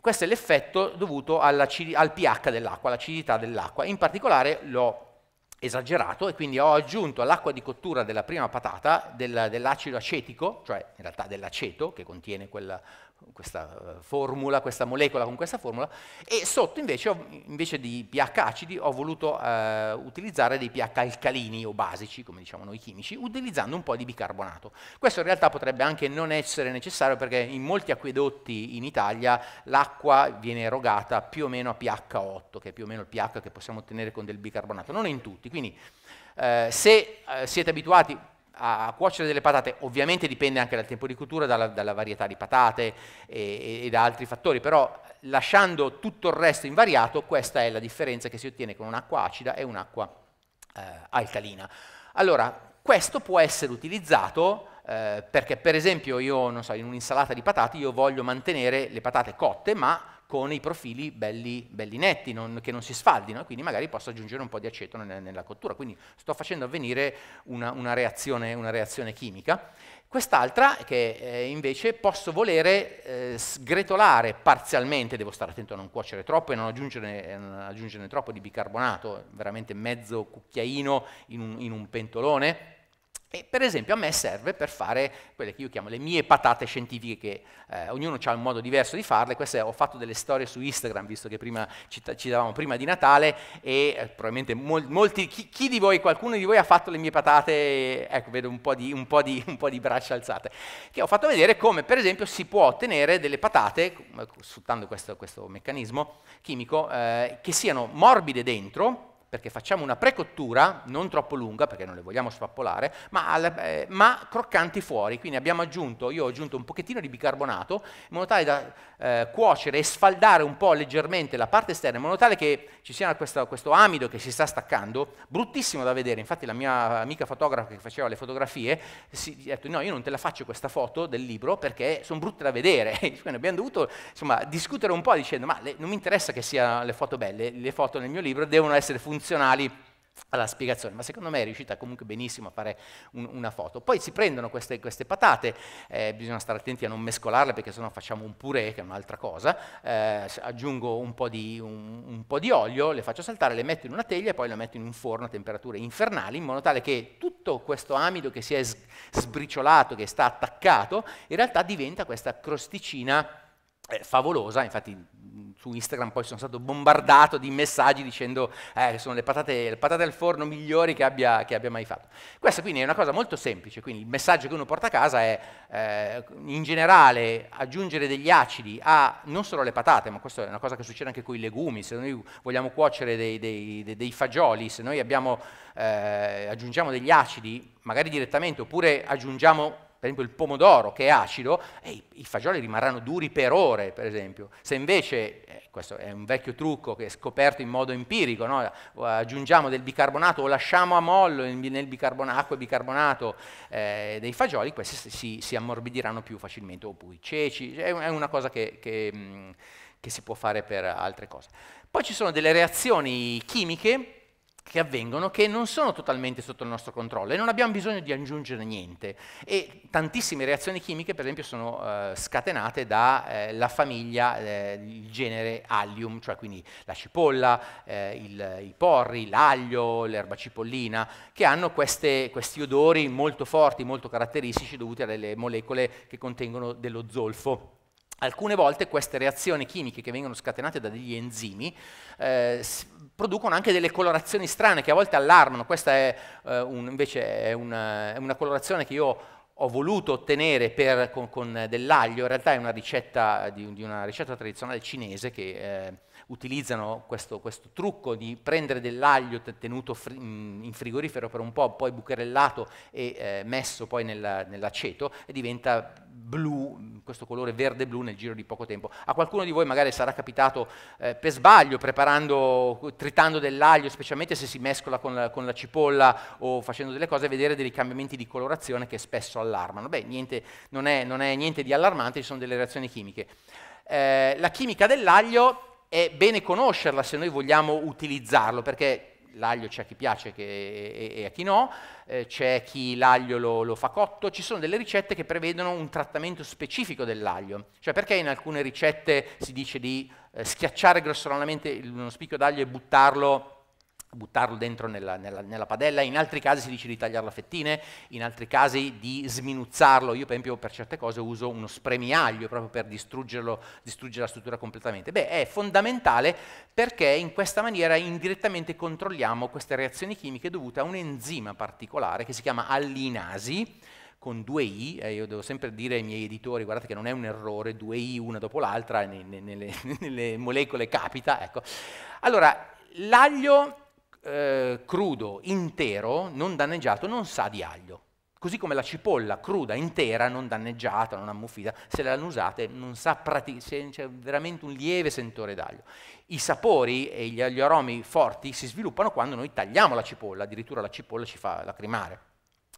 Questo è l'effetto dovuto al pH dell'acqua, all'acidità dell'acqua. In particolare l'ho esagerato e quindi ho aggiunto all'acqua di cottura della prima patata del, dell'acido acetico, cioè in realtà dell'aceto che contiene quel, questa eh, formula, questa molecola con questa formula, e sotto invece, invece di pH acidi ho voluto eh, utilizzare dei pH alcalini o basici, come diciamo noi chimici, utilizzando un po' di bicarbonato. Questo in realtà potrebbe anche non essere necessario perché in molti acquedotti in Italia l'acqua viene erogata più o meno a pH 8, che è più o meno il pH che possiamo ottenere con del bicarbonato, non in tutti, quindi eh, se eh, siete abituati a cuocere delle patate, ovviamente dipende anche dal tempo di cottura, dalla, dalla, varietà di patate e, e, da altri fattori, però lasciando tutto il resto invariato, questa è la differenza che si ottiene con un'acqua acida e un'acqua eh, alcalina. Allora, questo può essere utilizzato eh, perché per esempio io, non so, in un'insalata di patate io voglio mantenere le patate cotte, ma con i profili belli, belli netti, non, che non si sfaldino, e quindi magari posso aggiungere un po' di aceto nella, nella cottura. Quindi sto facendo avvenire una, una, reazione, una reazione, chimica. Quest'altra, che eh, invece posso volere eh, sgretolare parzialmente, devo stare attento a non cuocere troppo e non aggiungerne, eh, non aggiungerne troppo di bicarbonato, veramente mezzo cucchiaino in un, in un pentolone, e per esempio a me serve per fare quelle che io chiamo le mie patate scientifiche, che eh, ognuno ha un modo diverso di farle, queste ho fatto delle storie su Instagram, visto che prima ci, ci davamo prima di Natale e eh, probabilmente mol, molti, chi, chi, di voi, qualcuno di voi ha fatto le mie patate, ecco vedo un po, di, un, po di, un po' di braccia alzate, che ho fatto vedere come per esempio si può ottenere delle patate, sfruttando questo, questo meccanismo chimico, eh, che siano morbide dentro, perché facciamo una precottura, non troppo lunga perché non le vogliamo spappolare, ma, eh, ma, croccanti fuori, quindi abbiamo aggiunto, io ho aggiunto un pochettino di bicarbonato in modo tale da eh, cuocere e sfaldare un po' leggermente la parte esterna, in modo tale che ci sia questo, questo amido che si sta staccando, bruttissimo da vedere, infatti la mia amica fotografa che faceva le fotografie si ha detto no io non te la faccio questa foto del libro perché sono brutte da vedere, quindi abbiamo dovuto insomma, discutere un po' dicendo ma le, non mi interessa che siano le foto belle, le foto nel mio libro devono essere funzionali, funzionali alla spiegazione, ma secondo me è riuscita comunque benissimo a fare un, una foto. Poi si prendono queste, queste patate, eh, bisogna stare attenti a non mescolarle perché sennò facciamo un purè, che è un'altra cosa, eh, aggiungo un po, di, un, un po, di, olio, le faccio saltare, le metto in una teglia e poi le metto in un forno a temperature infernali, in modo tale che tutto questo amido che si è sbriciolato, che sta attaccato, in realtà diventa questa crosticina eh, favolosa, infatti su Instagram poi sono stato bombardato di messaggi dicendo eh, sono le patate, le patate al forno migliori che abbia, che abbia, mai fatto. Questa quindi è una cosa molto semplice, quindi il messaggio che uno porta a casa è eh, in generale aggiungere degli acidi a non solo le patate, ma questa è una cosa che succede anche con i legumi, se noi vogliamo cuocere dei, dei, dei, dei fagioli, se noi abbiamo, eh, aggiungiamo degli acidi, magari direttamente, oppure aggiungiamo per esempio il pomodoro che è acido, eh, i fagioli rimarranno duri per ore, per esempio. Se invece, eh, questo è un vecchio trucco che è scoperto in modo empirico, no? aggiungiamo del bicarbonato o lasciamo a mollo nel bicarbonato, acqua e bicarbonato eh, dei fagioli, questi si, si, ammorbidiranno più facilmente, oppure i ceci, è una cosa che, che, che si può fare per altre cose. Poi ci sono delle reazioni chimiche che avvengono che non sono totalmente sotto il nostro controllo e non abbiamo bisogno di aggiungere niente. E tantissime reazioni chimiche, per esempio, sono eh, scatenate dalla eh, famiglia, eh, il genere allium, cioè quindi la cipolla, eh, il, i porri, l'aglio, l'erba cipollina, che hanno queste, questi odori molto forti, molto caratteristici dovuti a delle molecole che contengono dello zolfo. Alcune volte queste reazioni chimiche che vengono scatenate da degli enzimi eh, producono anche delle colorazioni strane che a volte allarmano. Questa è, eh, un, invece è una, è una, colorazione che io ho voluto ottenere per, con, con dell'aglio, in realtà è una ricetta di, di una ricetta tradizionale cinese che... Eh, utilizzano questo, questo trucco di prendere dell'aglio tenuto fri mm, in frigorifero per un po', poi bucherellato e eh, messo poi nel, nell'aceto e diventa blu, questo colore verde-blu nel giro di poco tempo. A qualcuno di voi magari sarà capitato eh, per sbaglio, preparando, tritando dell'aglio, specialmente se si mescola con la, con la cipolla o facendo delle cose, vedere dei cambiamenti di colorazione che spesso allarmano. Beh, niente, non, è, non è niente di allarmante, ci sono delle reazioni chimiche. Eh, la chimica dell'aglio è bene conoscerla se noi vogliamo utilizzarlo, perché l'aglio c'è a chi piace e, a chi no, eh, c'è chi l'aglio lo, lo, fa cotto, ci sono delle ricette che prevedono un trattamento specifico dell'aglio, cioè perché in alcune ricette si dice di eh, schiacciare grossolanamente uno spicchio d'aglio e buttarlo buttarlo dentro nella, nella, nella, padella, in altri casi si dice di tagliarlo a fettine, in altri casi di sminuzzarlo, io per esempio per certe cose uso uno spremiaglio proprio per distruggerlo, distruggere la struttura completamente. Beh, è fondamentale perché in questa maniera indirettamente controlliamo queste reazioni chimiche dovute a un enzima particolare che si chiama allinasi, con due i, eh, io devo sempre dire ai miei editori, guardate che non è un errore, due i una dopo l'altra, nelle, nelle molecole capita, ecco. Allora, l'aglio eh, crudo, intero, non danneggiato, non sa di aglio. Così come la cipolla cruda, intera, non danneggiata, non ammuffita, se la usate non sa praticamente, c'è veramente un lieve sentore d'aglio. I sapori e gli aromi forti si sviluppano quando noi tagliamo la cipolla, addirittura la cipolla ci fa lacrimare.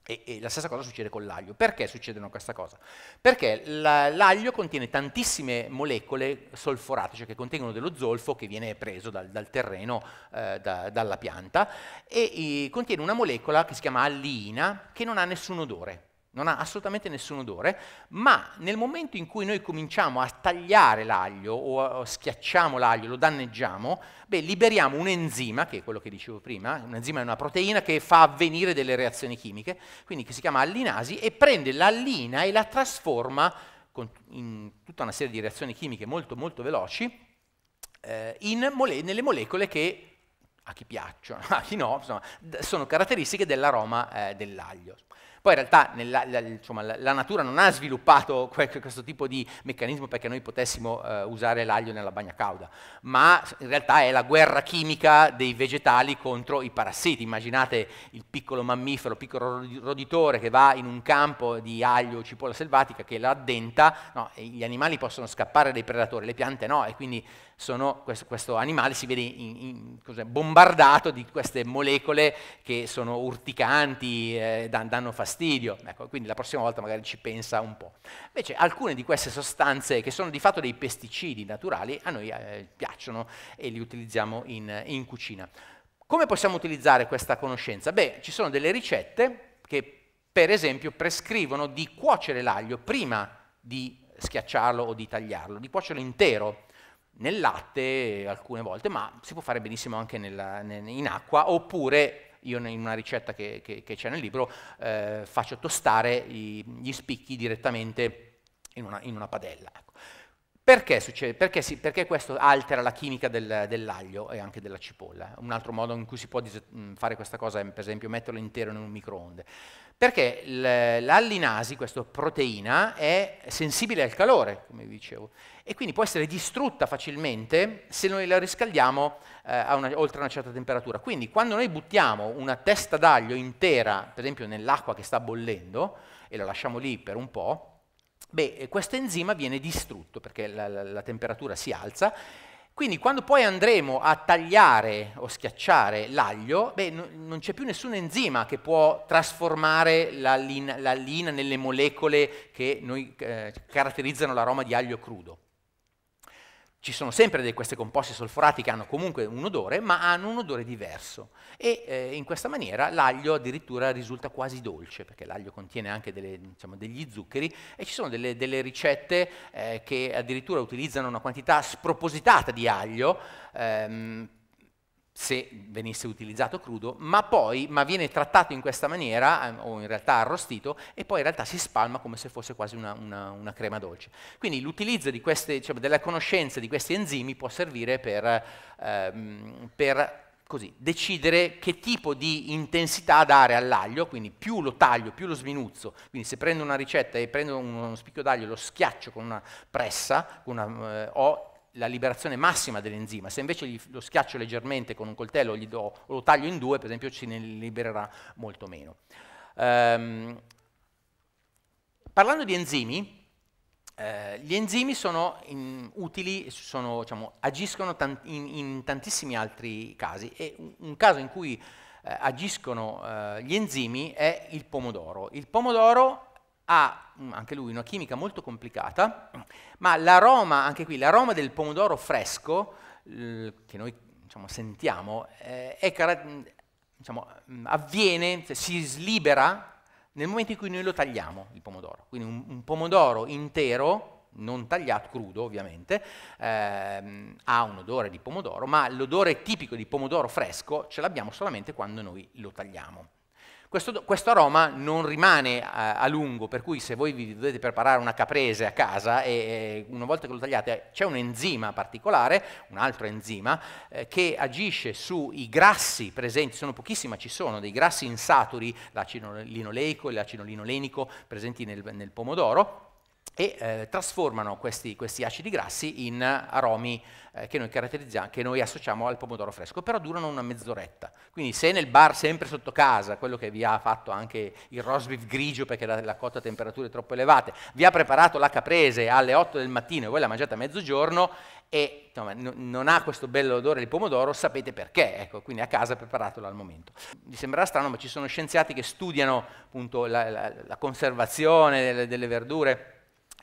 E, e, la stessa cosa succede con l'aglio. Perché succede questa cosa? Perché l'aglio contiene tantissime molecole solforate, cioè che contengono dello zolfo che viene preso dal, dal terreno, eh, da, dalla pianta, e, e contiene una molecola che si chiama allina che non ha nessun odore non ha assolutamente nessun odore, ma nel momento in cui noi cominciamo a tagliare l'aglio o schiacciamo l'aglio, lo danneggiamo, beh, liberiamo un enzima, che è quello che dicevo prima, un enzima è una proteina che fa avvenire delle reazioni chimiche, quindi che si chiama allinasi, e prende l'allina e la trasforma, con, in tutta una serie di reazioni chimiche molto molto veloci, eh, mole nelle molecole che a chi piacciono, a chi no, insomma, sono caratteristiche dell'aroma eh, dell'aglio. Poi in realtà nella, la, insomma, la, la, natura non ha sviluppato quel, questo tipo di meccanismo perché noi potessimo eh, usare l'aglio nella bagna cauda, ma in realtà è la guerra chimica dei vegetali contro i parassiti. Immaginate il piccolo mammifero, piccolo roditore che va in un campo di aglio o cipolla selvatica che la addenta, no, gli animali possono scappare dai predatori, le piante no, e quindi sono, questo, questo, animale si vede in, in, bombardato di queste molecole che sono urticanti, eh, danno fastidio. Ecco, quindi la prossima volta magari ci pensa un po'. Invece alcune di queste sostanze, che sono di fatto dei pesticidi naturali, a noi eh, piacciono e li utilizziamo in, in cucina. Come possiamo utilizzare questa conoscenza? Beh, ci sono delle ricette che per esempio prescrivono di cuocere l'aglio prima di schiacciarlo o di tagliarlo, di cuocerlo intero nel latte alcune volte, ma si può fare benissimo anche nella, in acqua, oppure io in una ricetta che, che, che c'è nel libro eh, faccio tostare i, gli spicchi direttamente in una, in una padella. Ecco. Perché, succede, perché, si, perché questo altera la chimica del, dell'aglio e anche della cipolla? Un altro modo in cui si può mm, fare questa cosa è per esempio metterlo intero in un microonde. Perché l'allinasi, questa proteina, è sensibile al calore, come vi dicevo, e quindi può essere distrutta facilmente se noi la riscaldiamo eh, una, oltre una certa temperatura. Quindi quando noi buttiamo una testa d'aglio intera, per esempio nell'acqua che sta bollendo, e la lasciamo lì per un po', Beh, eh, questo enzima viene distrutto perché la, la, la temperatura si alza quindi quando poi andremo a tagliare o schiacciare l'aglio, beh, non c'è più nessun enzima che può trasformare l'allina, l'allina nelle molecole che noi, eh, caratterizzano l'aroma di aglio crudo. Ci sono sempre dei, queste composte solforati che hanno comunque un odore, ma hanno un odore diverso. E eh, in questa maniera l'aglio addirittura risulta quasi dolce, perché l'aglio contiene anche delle, diciamo, degli zuccheri, e ci sono delle, delle ricette eh, che addirittura utilizzano una quantità spropositata di aglio ehm, se venisse utilizzato crudo, ma poi ma viene trattato in questa maniera, ehm, o in realtà arrostito, e poi in realtà si spalma come se fosse quasi una, una, una crema dolce. Quindi l'utilizzo diciamo, della conoscenza di questi enzimi può servire per, ehm, per così, decidere che tipo di intensità dare all'aglio, quindi più lo taglio, più lo sminuzzo, quindi se prendo una ricetta e prendo uno spicchio d'aglio lo schiaccio con una pressa, con una, eh, ho la liberazione massima dell'enzima, se invece lo schiaccio leggermente con un coltello do, o lo taglio in due, per esempio, ci ne libererà molto meno. Ehm, parlando di enzimi, eh, gli enzimi sono in, utili, sono, diciamo, agiscono tant in, in, tantissimi altri casi e un, un caso in cui eh, agiscono eh, gli enzimi è il pomodoro. Il pomodoro ha mm, anche lui una chimica molto complicata, ma l'aroma, anche qui, l'aroma del pomodoro fresco, eh, che noi diciamo, sentiamo, eh, mm, diciamo, mm, avviene, cioè, si slibera nel momento in cui noi lo tagliamo, il pomodoro. Quindi un, un pomodoro intero, non tagliato, crudo ovviamente, ehm, ha un odore di pomodoro, ma l'odore tipico di pomodoro fresco ce l'abbiamo solamente quando noi lo tagliamo. Questo, questo aroma non rimane a, a, lungo, per cui se voi vi dovete preparare una caprese a casa e una volta che lo tagliate c'è un enzima particolare, un altro enzima, eh, che agisce sui grassi presenti, sono pochissimi ma ci sono, dei grassi insaturi, l'acido linoleico e l'acido linolenico presenti nel, nel pomodoro, e eh, trasformano questi, questi, acidi grassi in aromi eh, che, noi che, noi associamo al pomodoro fresco, però durano una mezz'oretta. Quindi se nel bar sempre sotto casa, quello che vi ha fatto anche il roast beef grigio perché la, la cotta a temperature troppo elevate, vi ha preparato la caprese alle 8 del mattino e voi la mangiate a mezzogiorno e insomma, non ha questo bello odore di pomodoro, sapete perché, ecco, quindi a casa preparatelo al momento. Vi sembrerà strano, ma ci sono scienziati che studiano appunto la, la, la conservazione delle, delle verdure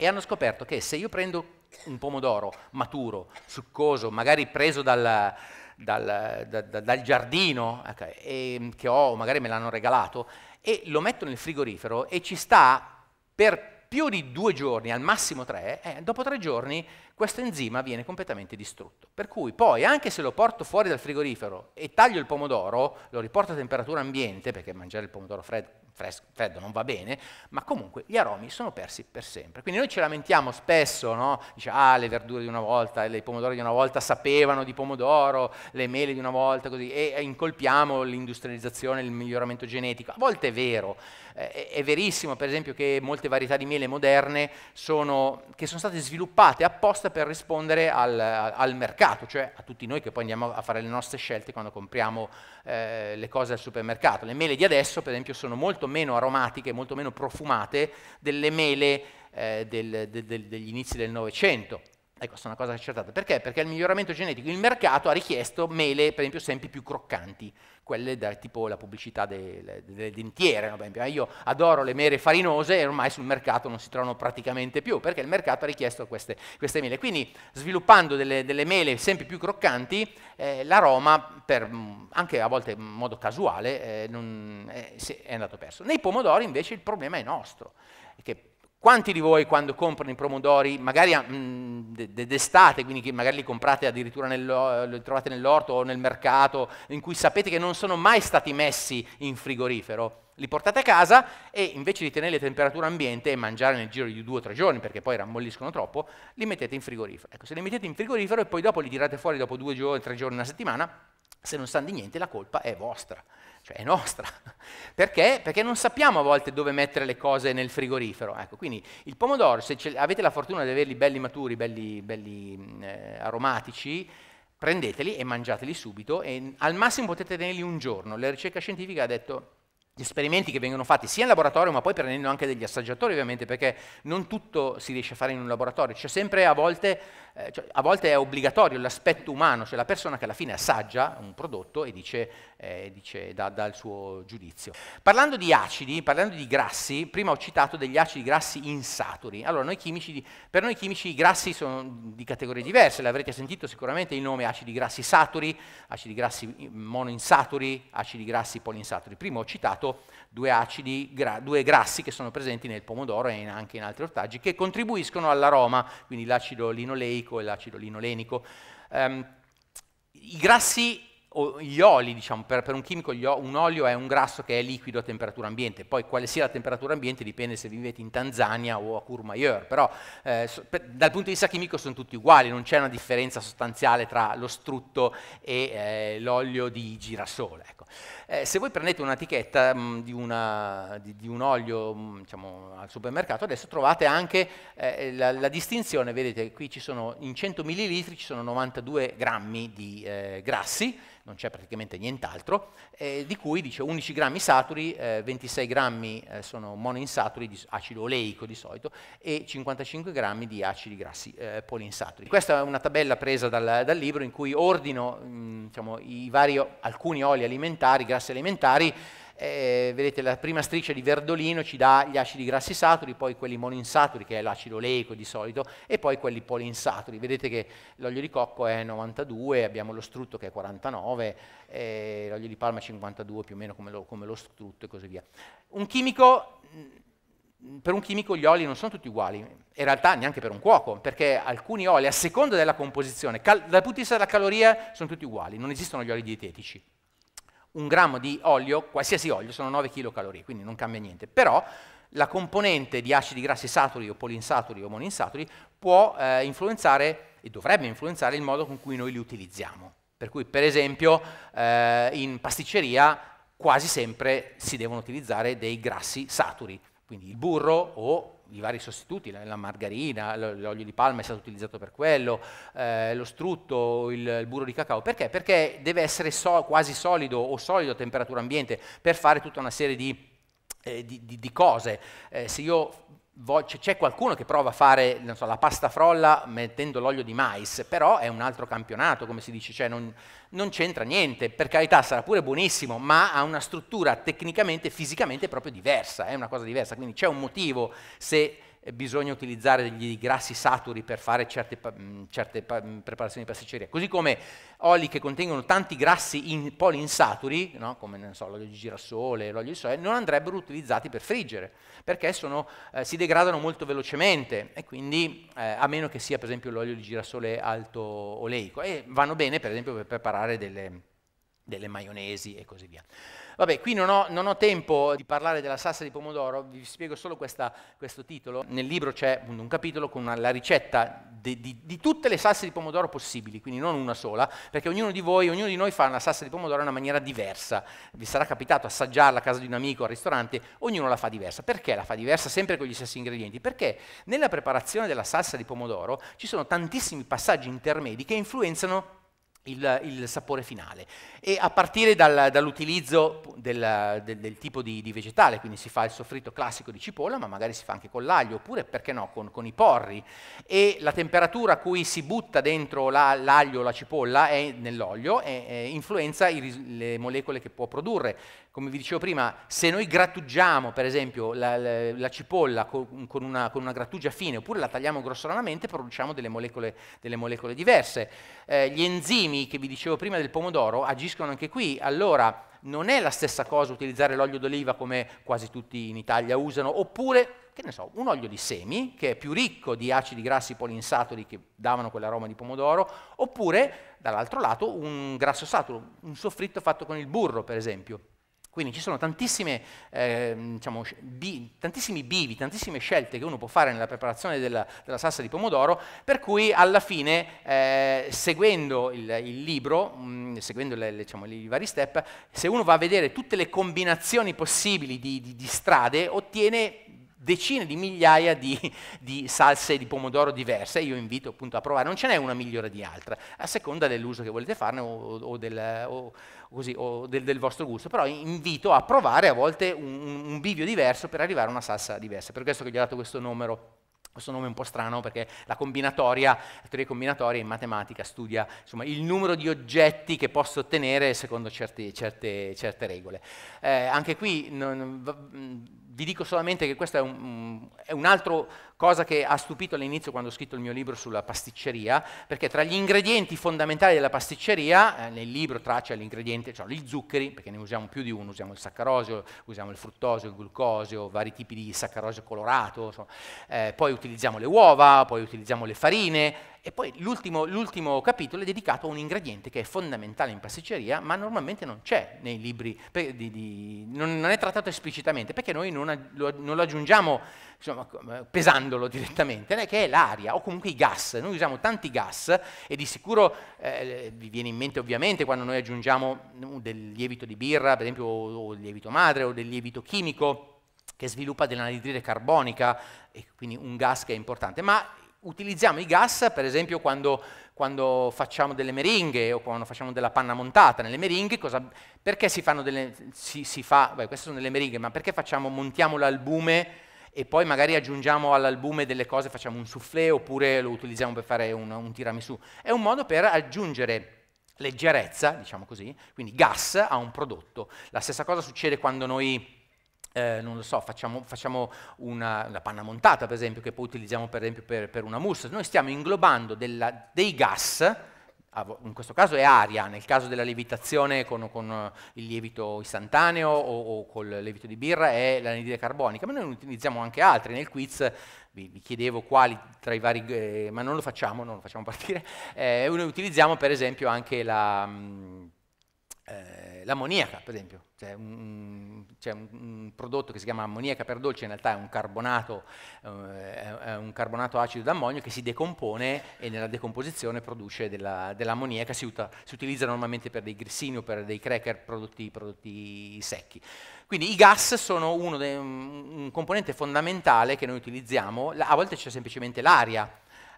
e hanno scoperto che se io prendo un pomodoro maturo, succoso, magari preso dal, dal, da, da, dal giardino okay, e, mm, che ho, magari me l'hanno regalato, e lo metto nel frigorifero e ci sta per più di due giorni, al massimo tre, eh, dopo tre giorni questo enzima viene completamente distrutto. Per cui poi, anche se lo porto fuori dal frigorifero e taglio il pomodoro, lo riporto a temperatura ambiente, perché mangiare il pomodoro freddo freddo non va bene, ma comunque gli aromi sono persi per sempre. Quindi noi ci lamentiamo spesso, no? Dice, ah, le verdure di una volta, i pomodori di una volta sapevano di pomodoro, le mele di una volta, così, e incolpiamo l'industrializzazione, il miglioramento genetico. A volte è vero, eh, è verissimo per esempio che molte varietà di mele moderne sono, che sono state sviluppate apposta per rispondere al, al mercato, cioè a tutti noi che poi andiamo a fare le nostre scelte quando compriamo eh, le cose al supermercato. Le mele di adesso, per esempio, sono molto meno aromatiche, molto meno profumate delle mele eh, del, del, del, degli inizi del Novecento. E ecco, questa è una cosa accertata. Perché? Perché il miglioramento genetico, il mercato ha richiesto mele, per esempio, sempre più croccanti, quelle da, tipo la pubblicità delle, delle dentiere. No? Eh, io adoro le mele farinose e ormai sul mercato non si trovano praticamente più, perché il mercato ha richiesto queste, queste mele. Quindi sviluppando delle, delle mele sempre più croccanti, eh, l'aroma, per, mm, anche a volte in modo casuale, eh, non, eh, è andato perso. Nei pomodori invece il problema è nostro, che quanti di voi quando comprano i pomodori, magari mm, d'estate, quindi che magari li comprate addirittura nel, li trovate nell'orto o nel mercato, in cui sapete che non sono mai stati messi in frigorifero, li portate a casa e invece di tenerli a temperatura ambiente e mangiare nel giro di due o tre giorni, perché poi rammolliscono troppo, li mettete in frigorifero. Ecco, se li mettete in frigorifero e poi dopo li tirate fuori dopo due giorni, tre giorni, una settimana, se non sanno di niente la colpa è vostra, cioè è nostra. Perché? Perché non sappiamo a volte dove mettere le cose nel frigorifero. Ecco, quindi il pomodoro, se avete la fortuna di averli belli maturi, belli, belli eh, aromatici, prendeteli e mangiateli subito e al massimo potete tenerli un giorno. La ricerca scientifica ha detto gli esperimenti che vengono fatti sia in laboratorio ma poi prendendo anche degli assaggiatori ovviamente perché non tutto si riesce a fare in un laboratorio, c'è sempre a volte eh, cioè, a volte è obbligatorio l'aspetto umano, cioè la persona che alla fine assaggia un prodotto e dice, eh, dice dà, dà, il suo giudizio. Parlando di acidi, parlando di grassi, prima ho citato degli acidi grassi insaturi. Allora, noi chimici, per noi chimici i grassi sono di categorie diverse, l'avrete sentito sicuramente il nome acidi grassi saturi, acidi grassi monoinsaturi, acidi grassi polinsaturi. Prima ho citato due, acidi, gra, due grassi che sono presenti nel pomodoro e in, anche in altri ortaggi, che contribuiscono all'aroma, quindi l'acido linoleico oleico e l'acido linolenico. Um, I grassi o gli oli, diciamo, per, per un chimico un olio è un grasso che è liquido a temperatura ambiente, poi quale sia la temperatura ambiente dipende se vivete in Tanzania o a Courmayeur, però eh, so, per, dal punto di vista chimico sono tutti uguali, non c'è una differenza sostanziale tra lo strutto e eh, l'olio di girasole. Ecco. Eh, se voi prendete un'etichetta mm, di, una, di, di, un olio mm, diciamo, al supermercato, adesso trovate anche eh, la, la, distinzione, vedete qui ci sono, in 100 ml ci sono 92 grammi di eh, grassi, non c'è praticamente nient'altro, eh, di cui dice 11 grammi saturi, 26 eh, grammi eh, sono monoinsaturi di acido oleico di solito e 55 grammi di acidi grassi polinsaturi. Questa è una tabella presa dal, dal libro in cui ordino mh, mm, diciamo, vari, alcuni oli alimentari, grassi grassi alimentari, eh, vedete la prima striscia di verdolino ci dà gli acidi grassi saturi, poi quelli monoinsaturi che è l'acido oleico di solito e poi quelli polinsaturi. Vedete che l'olio di cocco è 92, abbiamo lo strutto che è 49, eh, l'olio di palma è 52 più o meno come lo, come lo strutto e così via. Un chimico, mm, per un chimico gli oli non sono tutti uguali, in realtà neanche per un cuoco, perché alcuni oli a seconda della composizione, dal punto di vista della caloria sono tutti uguali, non esistono gli oli dietetici un grammo di olio, qualsiasi olio, sono 9 kcal, quindi non cambia niente. Però la componente di acidi grassi saturi o polinsaturi o moninsaturi può eh, influenzare e dovrebbe influenzare il modo con cui noi li utilizziamo. Per cui, per esempio, eh, in pasticceria quasi sempre si devono utilizzare dei grassi saturi, quindi il burro o i vari sostituti, la, la margarina, l'olio di palma è stato utilizzato per quello, eh, lo strutto, il, il, burro di cacao. Perché? Perché deve essere so, quasi solido o solido a temperatura ambiente per fare tutta una serie di, eh, di, di, di cose. Eh, se io c'è qualcuno che prova a fare so, la pasta frolla mettendo l'olio di mais, però è un altro campionato, come si dice, cioè non, non c'entra niente, per carità sarà pure buonissimo, ma ha una struttura tecnicamente, fisicamente proprio diversa, è una cosa diversa, quindi c'è un motivo se bisogna utilizzare degli grassi saturi per fare certe, pa- mm, certe pa- mm, preparazioni di pasticceria, così come oli che contengono tanti grassi in- polinsaturi, no? come so, l'olio di girasole, l'olio di soia, non andrebbero utilizzati per friggere, perché sono, eh, si degradano molto velocemente e quindi eh, a meno che sia per esempio l'olio di girasole alto oleico e vanno bene per esempio per preparare delle, delle maionesi e così via. Vabbè, qui non ho, non ho, tempo di parlare della salsa di pomodoro, vi spiego solo questa, questo titolo. Nel libro c'è un, un capitolo con una, la ricetta di, di, di, tutte le salse di pomodoro possibili, quindi non una sola, perché ognuno di voi, ognuno di noi fa una salsa di pomodoro in una maniera diversa. Vi sarà capitato assaggiarla a casa di un amico, al ristorante, ognuno la fa diversa. Perché la fa diversa sempre con gli stessi ingredienti? Perché nella preparazione della salsa di pomodoro ci sono tantissimi passaggi intermedi che influenzano il, il, sapore finale. E a partire dal, dall'utilizzo del, del, del, tipo di, di, vegetale, quindi si fa il soffritto classico di cipolla, ma magari si fa anche con l'aglio, oppure perché no, con, con i porri. E la temperatura a cui si butta dentro l'aglio o la cipolla è nell'olio e influenza i, le molecole che può produrre come vi dicevo prima, se noi grattugiamo per esempio la, la, la cipolla con, con, una, con, una, grattugia fine oppure la tagliamo grossolanamente produciamo delle molecole, delle molecole diverse. Eh, gli enzimi che vi dicevo prima del pomodoro agiscono anche qui, allora non è la stessa cosa utilizzare l'olio d'oliva come quasi tutti in Italia usano, oppure che ne so, un olio di semi che è più ricco di acidi grassi polinsaturi che davano quell'aroma di pomodoro, oppure dall'altro lato un grasso saturo, un soffritto fatto con il burro per esempio. Quindi ci sono eh, diciamo, bi, tantissimi bivi, tantissime scelte che uno può fare nella preparazione della, della salsa di pomodoro, per cui alla fine, eh, seguendo il, il libro, mh, mm, seguendo le, le, diciamo, i vari step, se uno va a vedere tutte le combinazioni possibili di, di, di strade, ottiene decine di migliaia di, di salse di pomodoro diverse, io invito appunto a provare, non ce n'è una migliore di altra, a seconda dell'uso che volete farne o, o, del, o, così, o del, del, vostro gusto, però invito a provare a volte un, un bivio diverso per arrivare a una salsa diversa, per questo che gli ho dato questo numero questo nome è un po' strano perché la combinatoria, la teoria combinatoria in matematica studia insomma, il numero di oggetti che posso ottenere secondo certe, certe, certe regole. Eh, anche qui non, vi dico solamente che questo è un, è un altro cosa che ha stupito all'inizio quando ho scritto il mio libro sulla pasticceria, perché tra gli ingredienti fondamentali della pasticceria, eh, nel libro traccia l'ingrediente, cioè gli zuccheri, perché ne usiamo più di uno, usiamo il saccarosio, usiamo il fruttosio, il glucosio, vari tipi di saccarosio colorato, insomma, eh, poi utilizziamo le uova, poi utilizziamo le farine, e poi l'ultimo, l'ultimo, capitolo è dedicato a un ingrediente che è fondamentale in pasticceria, ma normalmente non c'è nei libri, di, di, non, non, è trattato esplicitamente, perché noi non, non lo aggiungiamo insomma, eh, pesandolo direttamente, che è l'aria o comunque i gas. Noi usiamo tanti gas e di sicuro eh, vi viene in mente ovviamente quando noi aggiungiamo mm, del lievito di birra, per esempio, o il lievito madre o del lievito chimico che sviluppa dell'anidride carbonica, quindi un gas che è importante. Ma utilizziamo i gas, per esempio, quando, quando, facciamo delle meringhe o quando facciamo della panna montata nelle meringhe, cosa, perché si fanno delle... Si, si fa, beh, queste sono delle meringhe, ma perché facciamo, montiamo l'albume e poi magari aggiungiamo all'albume delle cose, facciamo un soufflé oppure lo utilizziamo per fare un, un tiramisù. È un modo per aggiungere leggerezza, diciamo così, quindi gas a un prodotto. La stessa cosa succede quando noi eh, non lo so, facciamo, facciamo una, una, panna montata, per esempio, che poi utilizziamo per, esempio, per, per una mousse. Noi stiamo inglobando della, dei gas Ah, in questo caso è aria, nel caso della lievitazione con, con il lievito istantaneo o, o col lievito di birra è l'anidride carbonica, ma noi ne utilizziamo anche altri. Nel quiz vi, vi chiedevo quali tra i vari, eh, ma non lo facciamo, non lo facciamo partire, eh, noi utilizziamo per esempio anche la, mh, mm, eh, l'ammoniaca, per esempio, c'è cioè, un, cioè, un, un, prodotto che si chiama ammoniaca per dolce, in realtà è un carbonato, eh, è un carbonato acido d'ammonio che si decompone e nella decomposizione produce della, dell'ammoniaca, si, uta, si, utilizza normalmente per dei grissini o per dei cracker, prodotti, prodotti secchi. Quindi i gas sono de, un componente fondamentale che noi utilizziamo, a volte c'è semplicemente l'aria,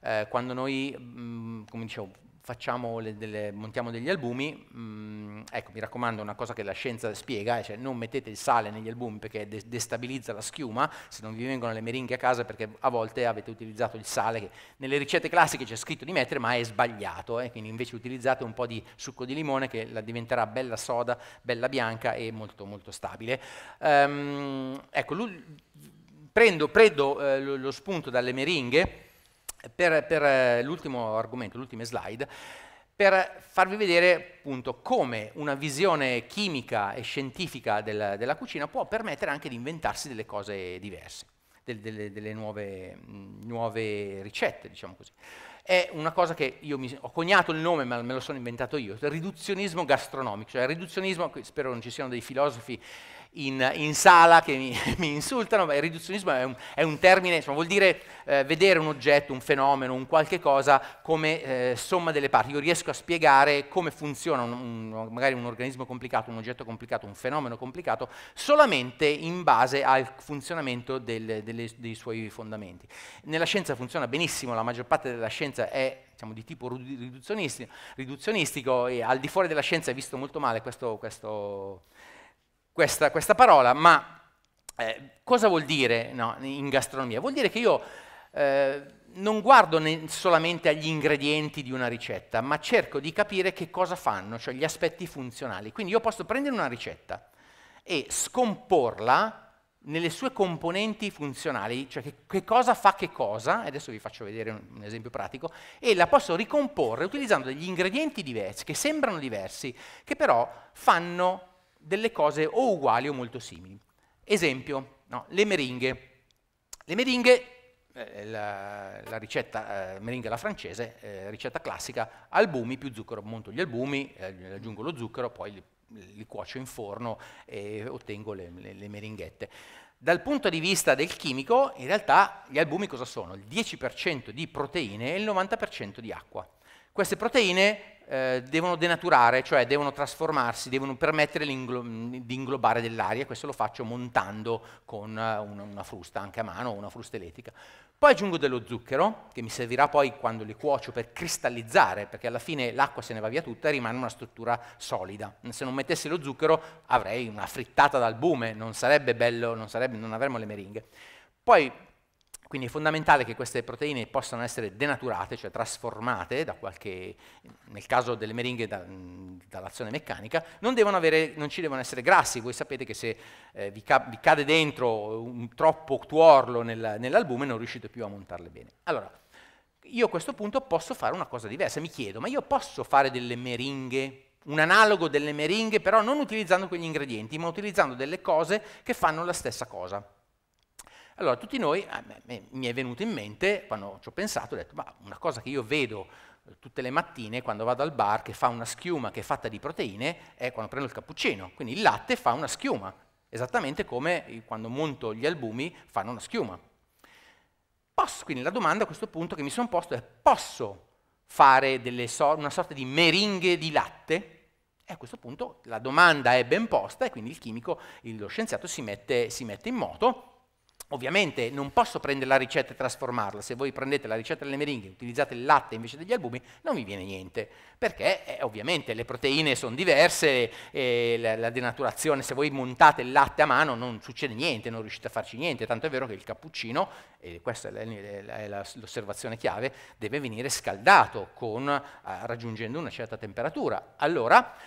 eh, quando noi, mh, mm, come dicevo, le, delle, montiamo degli albumi, mm, ecco mi raccomando una cosa che la scienza spiega, cioè non mettete il sale negli albumi perché de destabilizza la schiuma, se non vi vengono le meringhe a casa perché a volte avete utilizzato il sale che nelle ricette classiche c'è scritto di mettere ma è sbagliato, eh, quindi invece utilizzate un po' di succo di limone che la diventerà bella soda, bella bianca e molto molto stabile. Um, ecco, prendo, prendo eh, lo, lo spunto dalle meringhe per, per eh, l'ultimo argomento, l'ultima slide, per farvi vedere appunto come una visione chimica e scientifica del, della cucina può permettere anche di inventarsi delle cose diverse, del, delle, delle nuove, mh, nuove, ricette, diciamo così. È una cosa che io mi, ho cognato il nome, ma me lo sono inventato io, riduzionismo gastronomico, cioè il riduzionismo, spero non ci siano dei filosofi in, in sala che mi, mi, insultano, ma il riduzionismo è un, è un termine, insomma, vuol dire eh, vedere un oggetto, un fenomeno, un qualche cosa come eh, somma delle parti. Io riesco a spiegare come funziona un, un, magari un organismo complicato, un oggetto complicato, un fenomeno complicato, solamente in base al funzionamento del, delle, dei suoi fondamenti. Nella scienza funziona benissimo, la maggior parte della scienza è diciamo, di tipo riduzionistico, riduzionistico, e al di fuori della scienza è visto molto male questo, questo questa, questa parola, ma eh, cosa vuol dire no, in gastronomia? Vuol dire che io eh, non guardo ne- solamente agli ingredienti di una ricetta, ma cerco di capire che cosa fanno, cioè gli aspetti funzionali. Quindi io posso prendere una ricetta e scomporla nelle sue componenti funzionali, cioè che, che cosa fa che cosa, adesso vi faccio vedere un, un, esempio pratico, e la posso ricomporre utilizzando degli ingredienti diversi, che sembrano diversi, che però fanno delle cose o uguali o molto simili. Esempio, no, le meringhe. Le meringhe, eh, la, la, ricetta eh, meringa alla francese, eh, ricetta classica, albumi più zucchero, monto gli albumi, eh, aggiungo lo zucchero, poi li, li, cuocio in forno e ottengo le, le, le meringhette. Dal punto di vista del chimico, in realtà gli albumi cosa sono? Il 10% di proteine e il 90% di acqua. Queste proteine eh, devono denaturare, cioè devono trasformarsi, devono permettere inglo di inglobare dell'aria, questo lo faccio montando con eh, una, una frusta anche a mano o una frusta elettrica. Poi aggiungo dello zucchero, che mi servirà poi quando li cuocio per cristallizzare, perché alla fine l'acqua se ne va via tutta e rimane una struttura solida. Se non mettessi lo zucchero avrei una frittata d'albume, non sarebbe bello, non, sarebbe, non avremmo le meringhe. Poi quindi è fondamentale che queste proteine possano essere denaturate, cioè trasformate qualche, nel caso delle meringhe da, dall'azione meccanica, non, avere, non, ci devono essere grassi, voi sapete che se eh, vi, ca vi, cade dentro un troppo tuorlo nel, nell'albume non riuscite più a montarle bene. Allora, io a questo punto posso fare una cosa diversa, mi chiedo, ma io posso fare delle meringhe, un analogo delle meringhe, però non utilizzando quegli ingredienti, ma utilizzando delle cose che fanno la stessa cosa. Allora tutti noi, eh, mi è venuto in mente, quando ci ho pensato, ho detto, ma una cosa che io vedo eh, tutte le mattine quando vado al bar che fa una schiuma che è fatta di proteine è quando prendo il cappuccino, quindi il latte fa una schiuma, esattamente come eh, quando monto gli albumi fanno una schiuma. Posso, quindi la domanda a questo punto che mi sono posto è posso fare so- una sorta di meringhe di latte? E a questo punto la domanda è ben posta e quindi il chimico, lo scienziato si mette, si mette in moto Ovviamente non posso prendere la ricetta e trasformarla, se voi prendete la ricetta delle meringhe e utilizzate il latte invece degli albumi non vi viene niente, perché eh, ovviamente le proteine sono diverse, eh, la, la, denaturazione, se voi montate il latte a mano non succede niente, non riuscite a farci niente, tanto è vero che il cappuccino, e questa è l'osservazione chiave, deve venire scaldato con, eh, raggiungendo una certa temperatura. Allora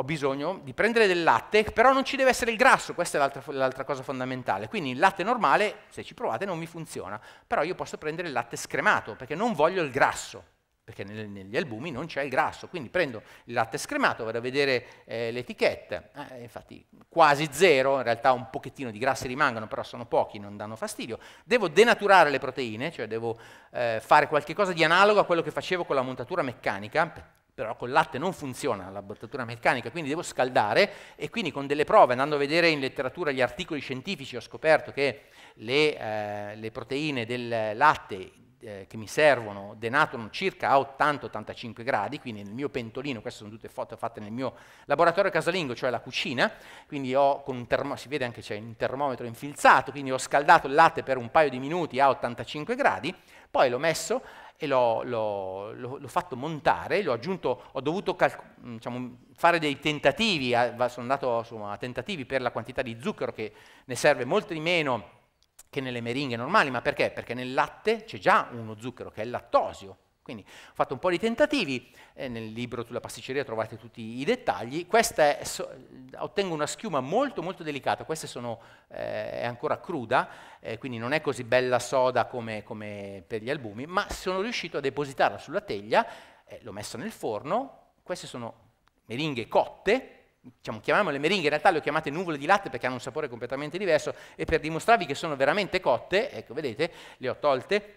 ho bisogno di prendere del latte, però non ci deve essere il grasso, questa è l'altra, l'altra, cosa fondamentale. Quindi il latte normale, se ci provate, non mi funziona, però io posso prendere il latte scremato, perché non voglio il grasso, perché nel, negli albumi non c'è il grasso, quindi prendo il latte scremato, vado a vedere eh, l'etichetta, eh, infatti quasi zero, in realtà un pochettino di grassi rimangono, però sono pochi, non danno fastidio. Devo denaturare le proteine, cioè devo eh, fare qualcosa di analogo a quello che facevo con la montatura meccanica, però col latte non funziona la bottatura meccanica, quindi devo scaldare e quindi con delle prove, andando a vedere in letteratura gli articoli scientifici, ho scoperto che le, eh, le proteine del latte eh, che mi servono denatano circa a 80-85 gradi, quindi nel mio pentolino, queste sono tutte foto fatte nel mio laboratorio casalingo, cioè la cucina, quindi ho con un termometro, si vede anche c'è un termometro infilzato, quindi ho scaldato il latte per un paio di minuti a 85 gradi, poi l'ho messo e l'ho, l'ho, l'ho, l'ho, fatto montare, l'ho aggiunto, ho dovuto calco- mm, diciamo, fare dei tentativi, eh, sono andato insomma, a tentativi per la quantità di zucchero che ne serve molto di meno che nelle meringhe normali, ma perché? Perché nel latte c'è già uno zucchero che è il lattosio. Quindi ho fatto un po' di tentativi, eh, nel libro sulla pasticceria trovate tutti i dettagli, questa è, so, eh, ottengo una schiuma molto molto delicata, questa sono, eh, è ancora cruda, eh, quindi non è così bella soda come, come, per gli albumi, ma sono riuscito a depositarla sulla teglia, eh, l'ho messa nel forno, queste sono meringhe cotte, diciamo, chiamiamole meringhe, in realtà le ho chiamate nuvole di latte perché hanno un sapore completamente diverso e per dimostrarvi che sono veramente cotte, ecco vedete, le ho tolte,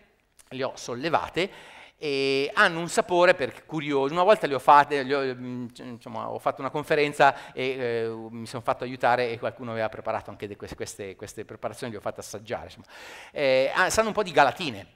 le ho sollevate e hanno un sapore per curioso, Una volta le ho fatte, le ho, diciamo, ho fatto una conferenza e eh, mi sono fatto aiutare e qualcuno aveva preparato anche queste, queste, preparazioni, le ho fatte assaggiare. Eh, ah, sanno un po' di galatine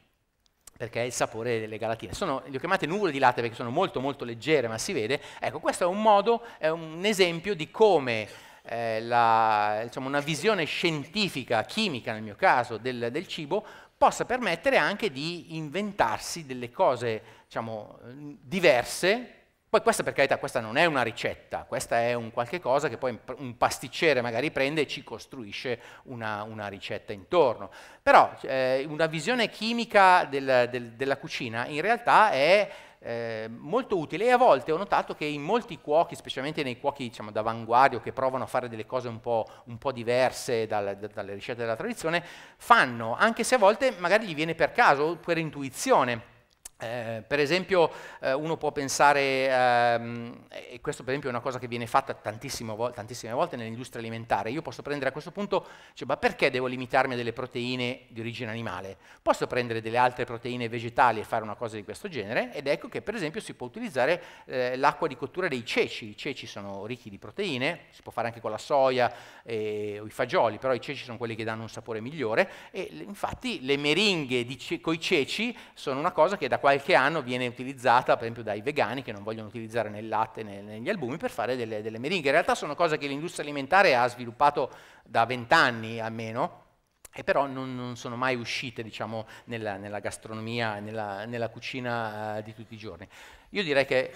perché è il sapore delle galatine. Sono, le ho chiamate nuvole di latte perché sono molto molto leggere, ma si vede. Ecco, questo è un modo, è un esempio di come eh, la, diciamo, una visione scientifica, chimica nel mio caso, del, del, cibo possa permettere anche di inventarsi delle cose diciamo, diverse poi questa per carità, questa non è una ricetta, questa è un qualche cosa che poi un pasticcere magari prende e ci costruisce una, una ricetta intorno. Però eh, una visione chimica del, del, della cucina in realtà è eh, molto utile e a volte ho notato che in molti cuochi, specialmente nei cuochi diciamo, d'avanguardia che provano a fare delle cose un po', un po diverse dal, da, dalle ricette della tradizione, fanno, anche se a volte magari gli viene per caso, per intuizione eh, per esempio eh, uno può pensare, ehm, e questo per esempio è una cosa che viene fatta vo tantissime volte nell'industria alimentare, io posso prendere a questo punto, cioè, ma perché devo limitarmi a delle proteine di origine animale? Posso prendere delle altre proteine vegetali e fare una cosa di questo genere ed ecco che per esempio si può utilizzare eh, l'acqua di cottura dei ceci, i ceci sono ricchi di proteine, si può fare anche con la soia e, eh, o i fagioli, però i ceci sono quelli che danno un sapore migliore e infatti le meringhe con i ceci sono una cosa che da qualche anno viene utilizzata per esempio dai vegani che non vogliono utilizzare nel latte né negli albumi per fare delle, delle meringhe. In realtà sono cose che l'industria alimentare ha sviluppato da vent'anni almeno, e però non, non, sono mai uscite diciamo, nella, nella, gastronomia, nella, nella cucina uh, di tutti i giorni. Io direi che,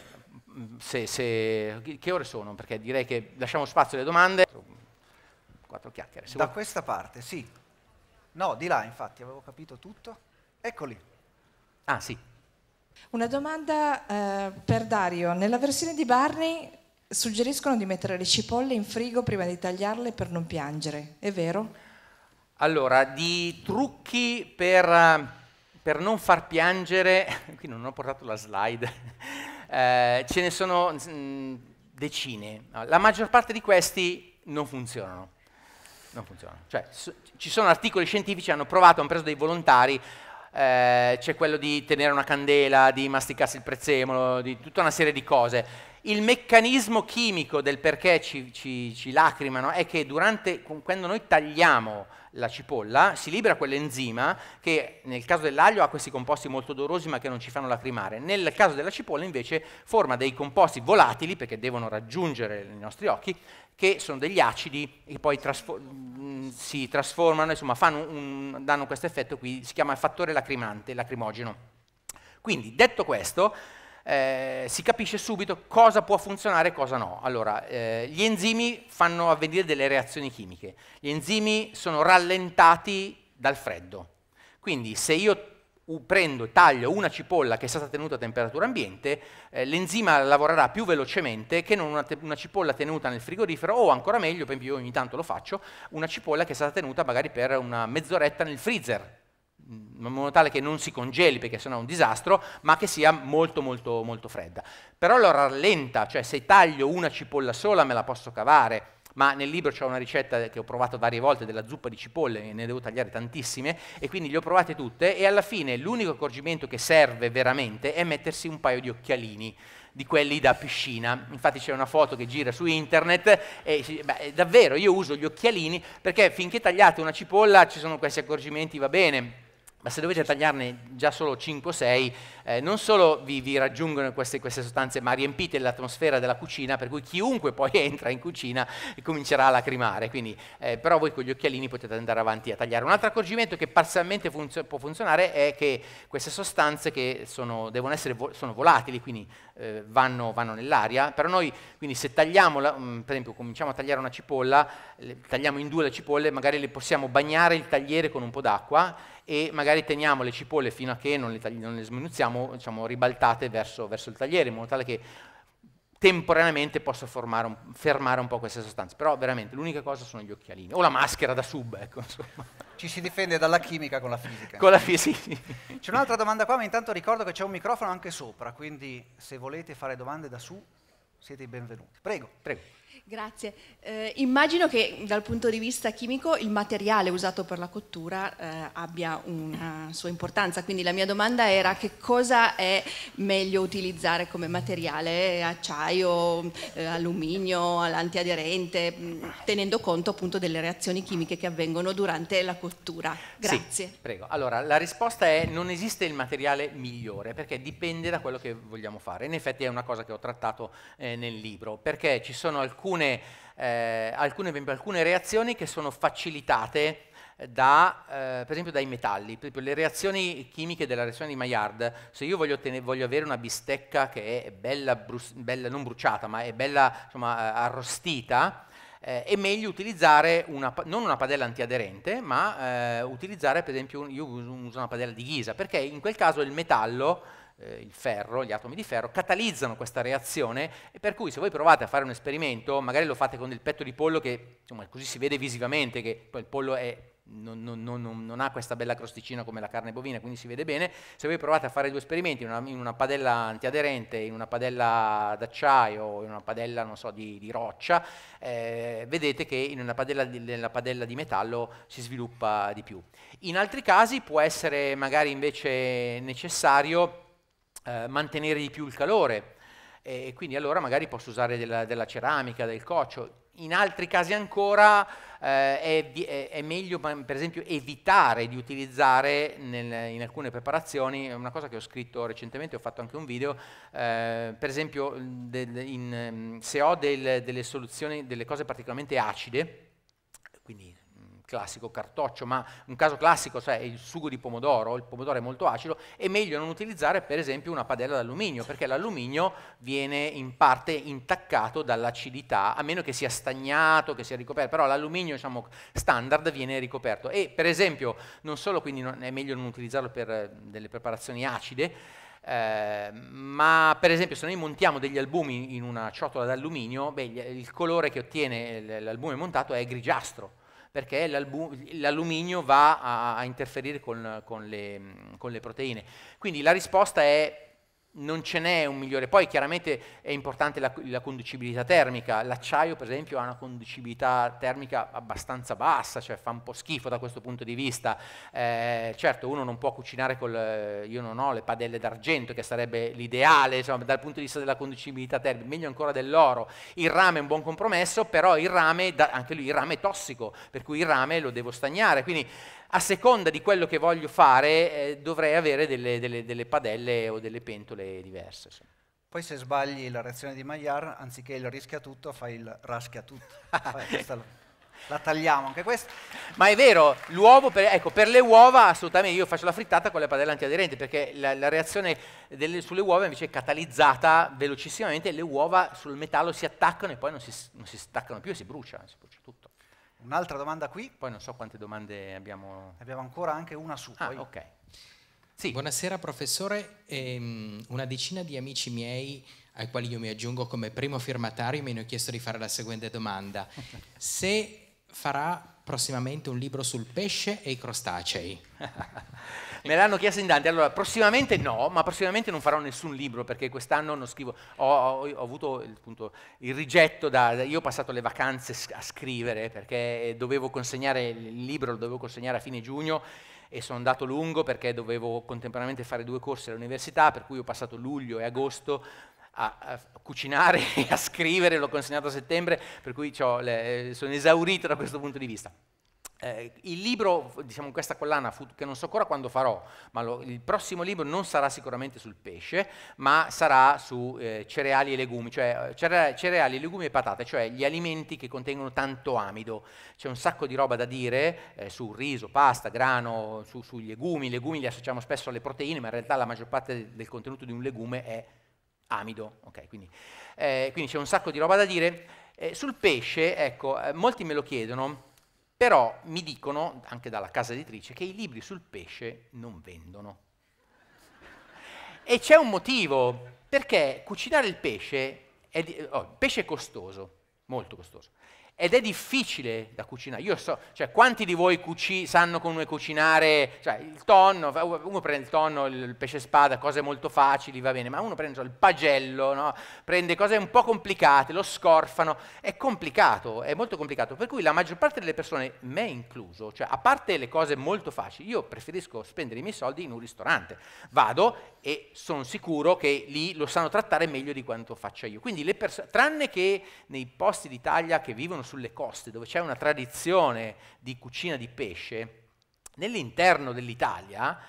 mm, se, se, che ore sono? Perché direi che lasciamo spazio alle domande. Quattro chiacchiere. da vuoi. questa parte, sì. No, di là infatti, avevo capito tutto. Eccoli. Ah sì. Una domanda eh, per Dario. Nella versione di Barney suggeriscono di mettere le cipolle in frigo prima di tagliarle per non piangere, è vero? Allora, di trucchi per, eh, per non far piangere, qui non ho portato la slide, eh, ce ne sono mh, mm, decine. La maggior parte di questi non funzionano. Non funzionano. Cioè, su, ci sono articoli scientifici che hanno provato, hanno preso dei volontari, eh, c'è quello di tenere una candela, di masticarsi il prezzemolo, di tutta una serie di cose. Il meccanismo chimico del perché ci, ci, ci lacrimano è che durante, quando noi tagliamo la cipolla si libera quell'enzima che nel caso dell'aglio ha questi composti molto odorosi ma che non ci fanno lacrimare. Nel caso della cipolla invece forma dei composti volatili perché devono raggiungere i nostri occhi che sono degli acidi che poi trasfor- mm, si trasformano, insomma, un, danno questo effetto qui, si chiama fattore lacrimante, lacrimogeno. Quindi, detto questo, eh, si capisce subito cosa può funzionare e cosa no. Allora, eh, gli enzimi fanno avvenire delle reazioni chimiche. Gli enzimi sono rallentati dal freddo. Quindi, se io prendo, taglio una cipolla che è stata tenuta a temperatura ambiente, eh, l'enzima lavorerà più velocemente che non una, una, cipolla tenuta nel frigorifero o ancora meglio, per esempio io ogni tanto lo faccio, una cipolla che è stata tenuta magari per una mezz'oretta nel freezer, mm, in modo tale che non si congeli perché sennò è un disastro, ma che sia molto molto molto fredda. Però lo rallenta, cioè se taglio una cipolla sola me la posso cavare, ma nel libro c'è una ricetta che ho provato varie volte della zuppa di cipolle, ne devo tagliare tantissime, e quindi le ho provate tutte e alla fine l'unico accorgimento che serve veramente è mettersi un paio di occhialini di quelli da piscina. Infatti c'è una foto che gira su internet e beh, davvero io uso gli occhialini perché finché tagliate una cipolla ci sono questi accorgimenti, va bene, ma se dovete tagliarne già solo 5 o 6 eh, non solo vi, vi raggiungono queste, queste, sostanze, ma riempite l'atmosfera della cucina, per cui chiunque poi entra in cucina comincerà a lacrimare. Quindi, eh, però voi con gli occhialini potete andare avanti a tagliare. Un altro accorgimento che parzialmente funzio- può funzionare è che queste sostanze che sono, devono essere vo- sono volatili, quindi eh, vanno, vanno, nell'aria, però noi quindi se tagliamo, la, mh, mm, per esempio cominciamo a tagliare una cipolla, le, tagliamo in due le cipolle, magari le possiamo bagnare il tagliere con un po' d'acqua e magari teniamo le cipolle fino a che non le, tagli- non le sminuzziamo diciamo, diciamo, ribaltate verso, verso, il tagliere, in modo tale che temporaneamente possa formare un, fermare un po' queste sostanze. Però veramente l'unica cosa sono gli occhialini, o la maschera da sub, ecco, Ci si difende dalla chimica con la fisica. Con la fisica. C'è un'altra domanda qua, ma intanto ricordo che c'è un microfono anche sopra, quindi se volete fare domande da su siete i benvenuti. Prego. Prego. Grazie. Eh, immagino che dal punto di vista chimico il materiale usato per la cottura eh, abbia una sua importanza, quindi la mia domanda era che cosa è meglio utilizzare come materiale, acciaio, eh, alluminio, antiaderente, mm, tenendo conto appunto delle reazioni chimiche che avvengono durante la cottura. Grazie. Sì, prego. Allora, la risposta è non esiste il materiale migliore perché dipende da quello che vogliamo fare. In effetti è una cosa che ho trattato eh, nel libro, perché ci sono alcune alcune, eh, alcune, alcune reazioni che sono facilitate eh, da, eh, per esempio dai metalli, per esempio, le reazioni chimiche della reazione di Maillard, se io voglio, tenere, voglio avere una bistecca che è bella, brus- bella, non bruciata, ma è bella insomma, eh, arrostita, eh, è meglio utilizzare una, non una padella antiaderente, ma eh, utilizzare per esempio, io uso una padella di ghisa, perché in quel caso il metallo eh, il ferro, gli atomi di ferro, catalizzano questa reazione e per cui se voi provate a fare un esperimento, magari lo fate con del petto di pollo che insomma, così si vede visivamente che poi il pollo è non, non, non, non, ha questa bella crosticina come la carne bovina, quindi si vede bene. Se voi provate a fare due esperimenti in una, in una padella antiaderente, in una padella d'acciaio, in una padella non so, di, di roccia, eh, vedete che padella di, nella padella di metallo si sviluppa di più. In altri casi può essere magari invece necessario eh, mantenere di più il calore e quindi allora magari posso usare della, della ceramica, del coccio. In altri casi ancora eh, è, è, meglio per esempio evitare di utilizzare nel, in alcune preparazioni, è una cosa che ho scritto recentemente, ho fatto anche un video, eh, per esempio del, in, se ho del, delle soluzioni, delle cose particolarmente acide, quindi classico cartoccio, ma un caso classico cioè il sugo di pomodoro, il pomodoro è molto acido, è meglio non utilizzare per esempio una padella d'alluminio, perché l'alluminio viene in parte intaccato dall'acidità, a meno che sia stagnato, che sia ricoperto, però l'alluminio diciamo, standard viene ricoperto. E per esempio, non solo quindi non, è meglio non utilizzarlo per eh, delle preparazioni acide, eh, ma per esempio se noi montiamo degli albumi in una ciotola d'alluminio, il colore che ottiene eh, l'albume montato è grigiastro, perché l'alluminio va a, a interferire con, con, le, con le proteine. Quindi la risposta è non ce n'è un migliore. Poi chiaramente è importante la, la conducibilità termica, l'acciaio per esempio ha una conducibilità termica abbastanza bassa, cioè fa un po' schifo da questo punto di vista. Eh, certo uno non può cucinare con, eh, io non ho le padelle d'argento che sarebbe l'ideale insomma, dal punto di vista della conducibilità termica, meglio ancora dell'oro. Il rame è un buon compromesso, però il rame, anche lui, il rame è tossico, per cui il rame lo devo stagnare. Quindi a seconda di quello che voglio fare eh, dovrei avere delle, delle, delle, padelle o delle pentole diverse. Insomma. Poi se sbagli la reazione di Maillard, anziché il rischia tutto, fai il raschia tutto. la tagliamo anche questa. Ma è vero, l'uovo, per, ecco, per le uova assolutamente, io faccio la frittata con le padelle antiaderenti perché la, la reazione delle, sulle uova invece è catalizzata velocissimamente, le uova sul metallo si attaccano e poi non si, non si staccano più e si brucia, si brucia tutto. Un'altra domanda qui? Poi non so quante domande abbiamo. Abbiamo ancora anche una su. Ah, poi. ok. Sì. Buonasera professore, ehm, una decina di amici miei ai quali io mi aggiungo come primo firmatario mi hanno chiesto di fare la seguente domanda. Se farà prossimamente un libro sul pesce e i crostacei? Me l'hanno chiesto in tanti. Allora, prossimamente no, ma prossimamente non farò nessun libro perché quest'anno non scrivo. Ho, ho, ho avuto il, appunto, il rigetto da, Io ho passato le vacanze a scrivere perché dovevo consegnare il libro, lo dovevo consegnare a fine giugno e sono andato lungo perché dovevo contemporaneamente fare due corsi all'università, per cui ho passato luglio e agosto a, a, cucinare e a scrivere, l'ho consegnato a settembre, per cui le, eh, sono esaurito da questo punto di vista. Eh, il libro, diciamo questa collana, che non so ancora quando farò, ma lo, il prossimo libro non sarà sicuramente sul pesce, ma sarà su eh, cereali e legumi, cioè eh, cereali, legumi e patate, cioè gli alimenti che contengono tanto amido. C'è un sacco di roba da dire eh, su riso, pasta, grano, su, sui legumi. I legumi li associamo spesso alle proteine, ma in realtà la maggior parte del contenuto di un legume è amido. Okay, quindi eh, c'è un sacco di roba da dire. Eh, sul pesce, ecco, molti me lo chiedono però mi dicono, anche dalla casa editrice, che i libri sul pesce non vendono. e c'è un motivo, perché cucinare il pesce è, oh, il pesce è costoso, molto costoso. Ed è difficile da cucinare. Io so, cioè, quanti di voi cuci, sanno come cucinare, cioè, il tonno, uno prende il tonno, il pesce spada, cose molto facili, va bene, ma uno prende so, il pagello, no? prende cose un po' complicate, lo scorfano, è complicato, è molto complicato. Per cui la maggior parte delle persone, me incluso, cioè, a parte le cose molto facili, io preferisco spendere i miei soldi in un ristorante. Vado e sono sicuro che lì lo sanno trattare meglio di quanto faccia io. Quindi le persone, tranne che nei posti d'Italia che vivono sulle coste, dove c'è una tradizione di cucina di pesce, nell'interno dell'Italia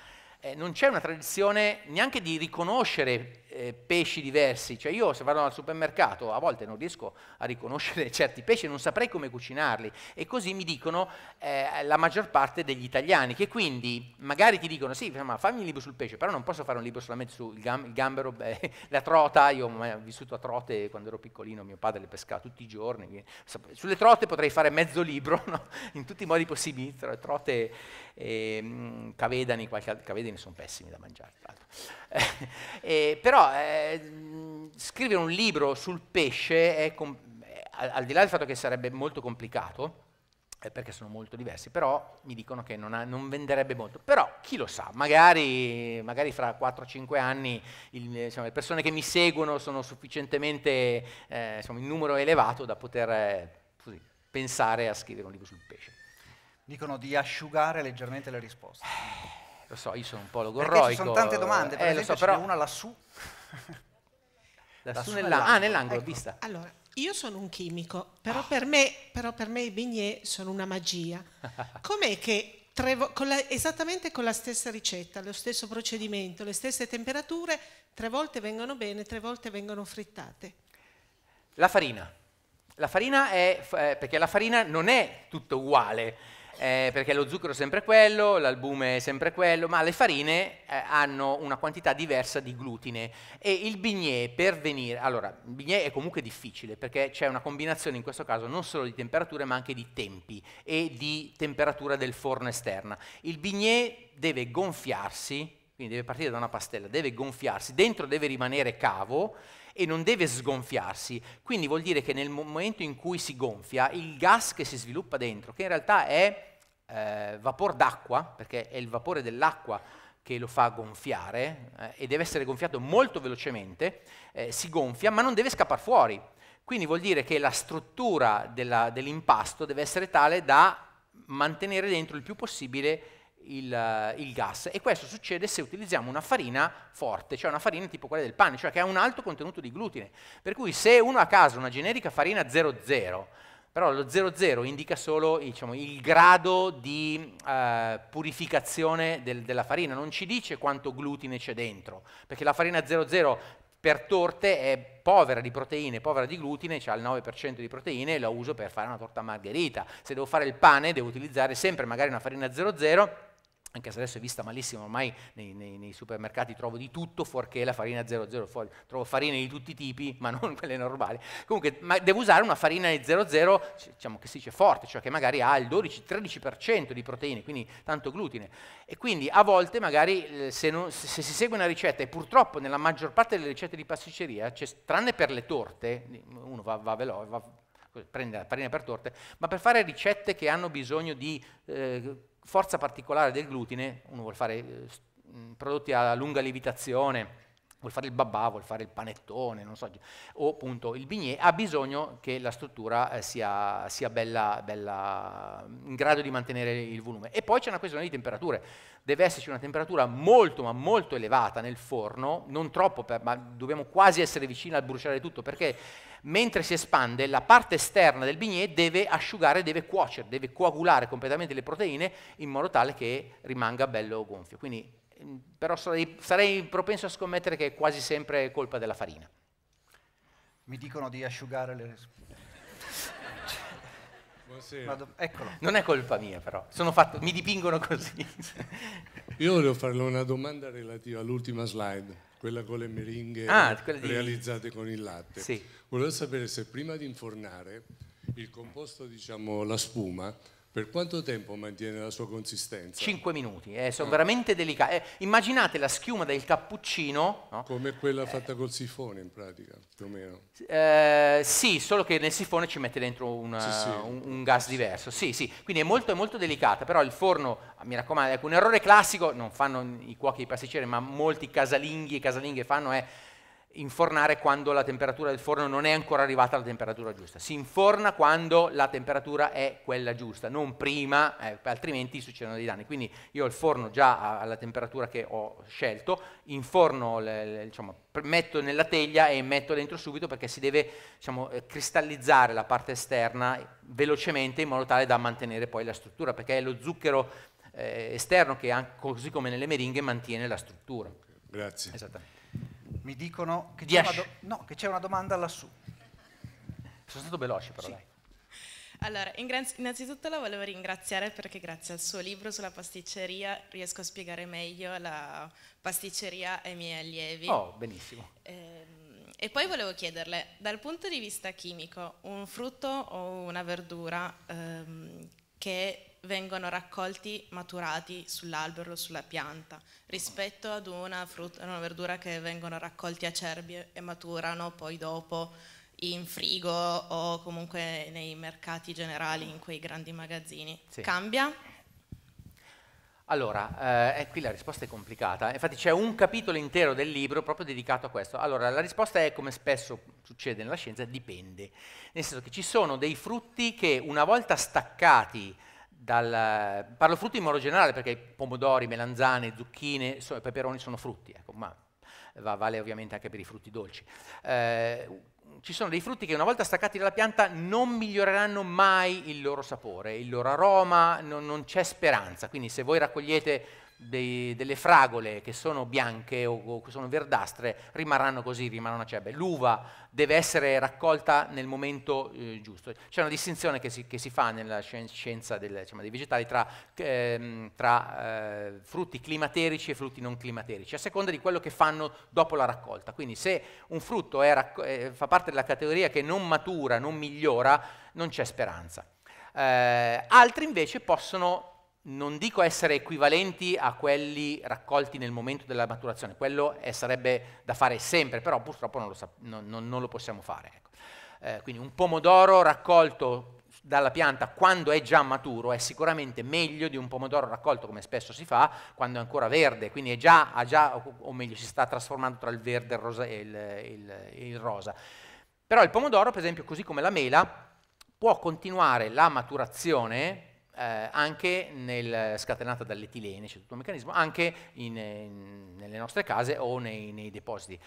eh, non c'è una tradizione neanche di riconoscere eh, pesci diversi, cioè io se vado al supermercato a volte non riesco a riconoscere certi pesci, non saprei come cucinarli e così mi dicono eh, la maggior parte degli italiani che quindi magari ti dicono sì ma fammi un libro sul pesce, però non posso fare un libro solamente sul gam gambero, beh, la trota, io ho vissuto a trote quando ero piccolino, mio padre le pescava tutti i giorni, sulle trote potrei fare mezzo libro no? in tutti i modi possibili, trote e, ehm, cavedani, qualche, cavedani sono pessimi da mangiare, tra l'altro. Eh, però eh, scrivere un libro sul pesce, è al, al, di là del fatto che sarebbe molto complicato, eh, perché sono molto diversi, però mi dicono che non, ha, non venderebbe molto. Però chi lo sa, magari, magari fra 4-5 anni il, diciamo, le persone che mi seguono sono sufficientemente eh, insomma, in numero elevato da poter eh, così, pensare a scrivere un libro sul pesce. Dicono di asciugare leggermente le risposte. Eh, lo so, io sono un po' logorroico. Perché ci sono tante domande, per eh, esempio so, però... c'è una lassù. lassù, lassù nell'angolo. Ah, nell'angolo, ecco. vista. Allora, io sono un chimico, però, oh. per me, però per me i bignè sono una magia. Com'è che con la, esattamente con la stessa ricetta, lo stesso procedimento, le stesse temperature, tre volte vengono bene, tre volte vengono frittate. La farina. La farina è, eh, perché la farina non è tutto uguale eh, perché lo zucchero è sempre quello, l'albume è sempre quello, ma le farine eh, hanno una quantità diversa di glutine e il bignè per venire, allora il bignè è comunque difficile perché c'è una combinazione in questo caso non solo di temperature ma anche di tempi e di temperatura del forno esterna. Il bignè deve gonfiarsi, quindi deve partire da una pastella, deve gonfiarsi, dentro deve rimanere cavo e non deve sgonfiarsi. Quindi vuol dire che nel momento in cui si gonfia, il gas che si sviluppa dentro, che in realtà è eh, vapor d'acqua, perché è il vapore dell'acqua che lo fa gonfiare eh, e deve essere gonfiato molto velocemente, eh, si gonfia ma non deve scappare fuori. Quindi vuol dire che la struttura dell'impasto deve essere tale da mantenere dentro il più possibile il, eh, il, gas e questo succede se utilizziamo una farina forte, cioè una farina tipo quella del pane, cioè che ha un alto contenuto di glutine. Per cui se uno a casa una generica farina 00 però lo 00 indica solo diciamo, il grado di eh, purificazione del, della farina, non ci dice quanto glutine c'è dentro, perché la farina 00 per torte è povera di proteine, povera di glutine, c'ha il 9% di proteine e la uso per fare una torta margherita. Se devo fare il pane devo utilizzare sempre magari una farina 00 anche se adesso è vista malissimo, ormai nei, nei, nei supermercati trovo di tutto fuorché la farina 00, trovo farine di tutti i tipi, ma non quelle normali. Comunque, devo usare una farina 00, diciamo che si dice forte, cioè che magari ha il 12-13% di proteine, quindi tanto glutine. E quindi a volte magari eh, se, non, se, se si segue una ricetta, e purtroppo nella maggior parte delle ricette di pasticceria, cioè, tranne per le torte, uno va, va veloce, prende la farina per torte, ma per fare ricette che hanno bisogno di... Eh, forza particolare del glutine, uno vuole fare eh, prodotti a lunga lievitazione, vuol fare il babà, vuol fare il panettone, non so, o appunto il bignè, ha bisogno che la struttura eh, sia, sia bella, bella, in grado di mantenere il volume. E poi c'è una questione di temperature, deve esserci una temperatura molto ma molto elevata nel forno, non troppo, per, ma dobbiamo quasi essere vicini al bruciare tutto, perché mentre si espande la parte esterna del bignè deve asciugare, deve cuocere, deve coagulare completamente le proteine in modo tale che rimanga bello gonfio. Quindi Ehm, però sarei, sarei propenso a scommettere che è quasi sempre colpa della farina. Mi dicono di asciugare le Buonasera. Eccolo. Non è colpa mia però, fatto, mi dipingono così. Io volevo farle una domanda relativa all'ultima slide, quella con le meringhe ah, di... realizzate con il latte. Sì. Volevo sapere se prima di infornare il composto, diciamo la spuma, per quanto tempo mantiene la sua consistenza? 5 minuti, eh, sono ah. veramente delicati. Eh, immaginate la schiuma del cappuccino. No? Come quella eh. fatta col sifone in pratica, più o meno. Eh, sì, solo che nel sifone ci mette dentro un, sì, sì. un, un gas diverso. Sì, sì, quindi è molto, molto delicata, però il forno, mi raccomando, è ecco, un errore classico, non fanno i cuochi e i pasticceri, ma molti casalinghi e casalinghe fanno è infornare quando la temperatura del forno non è ancora arrivata alla temperatura giusta. Si inforna quando la temperatura è quella giusta, non prima, eh, altrimenti succedono dei danni. Quindi io ho il forno già alla temperatura che ho scelto, inforno, le, le, diciamo, metto nella teglia e metto dentro subito perché si deve diciamo, eh, cristallizzare la parte esterna velocemente in modo tale da mantenere poi la struttura, perché è lo zucchero eh, esterno che, così come nelle meringhe, mantiene la struttura. Grazie. Esattamente. Mi dicono che c'è, una, no, che c'è una domanda lassù. Sono stato veloce però. Sì. Dai. Allora, innanzitutto la volevo ringraziare perché grazie al suo libro sulla pasticceria riesco a spiegare meglio la pasticceria ai miei allievi. Oh, benissimo. Ehm, e poi volevo chiederle, dal punto di vista chimico, un frutto o una verdura ehm, che vengono raccolti maturati sull'albero o sulla pianta, rispetto ad una, frutta, una verdura che vengono raccolti acerbi e maturano poi dopo in frigo o comunque nei mercati generali, in quei grandi magazzini. Sì. Cambia? Allora, eh, eh, qui la risposta è complicata, infatti c'è un capitolo intero del libro proprio dedicato a questo. Allora, la risposta è, come spesso succede nella scienza, dipende. Nel senso che ci sono dei frutti che una volta staccati dal, parlo frutti in modo generale perché pomodori, melanzane, zucchine, so, peperoni sono frutti, ecco, ma va, vale ovviamente anche per i frutti dolci. Eh, ci sono dei frutti che una volta staccati dalla pianta non miglioreranno mai il loro sapore, il loro aroma, non, non c'è speranza. Quindi se voi raccogliete dei, delle fragole che sono bianche o, o sono verdastre rimarranno così, rimarranno acerbe. Cioè, l'uva deve essere raccolta nel momento eh, giusto. C'è una distinzione che si, che si fa nella scienza del, diciamo, dei vegetali tra, ehm, tra eh, frutti climaterici e frutti non climaterici, a seconda di quello che fanno dopo la raccolta. Quindi se un frutto eh, fa parte della categoria che non matura, non migliora, non c'è speranza. Eh, altri invece possono non dico essere equivalenti a quelli raccolti nel momento della maturazione, quello è, eh, sarebbe da fare sempre, però purtroppo non lo, non, non, non lo possiamo fare. Ecco. Eh, quindi un pomodoro raccolto dalla pianta quando è già maturo è sicuramente meglio di un pomodoro raccolto come spesso si fa quando è ancora verde, quindi è già, già o meglio si sta trasformando tra il verde il rosa, e il, il, il rosa. Però il pomodoro, per esempio, così come la mela, può continuare la maturazione eh, anche nel, scatenata dall'etilene, c'è tutto un meccanismo, anche in, in, nelle nostre case o nei, nei, depositi.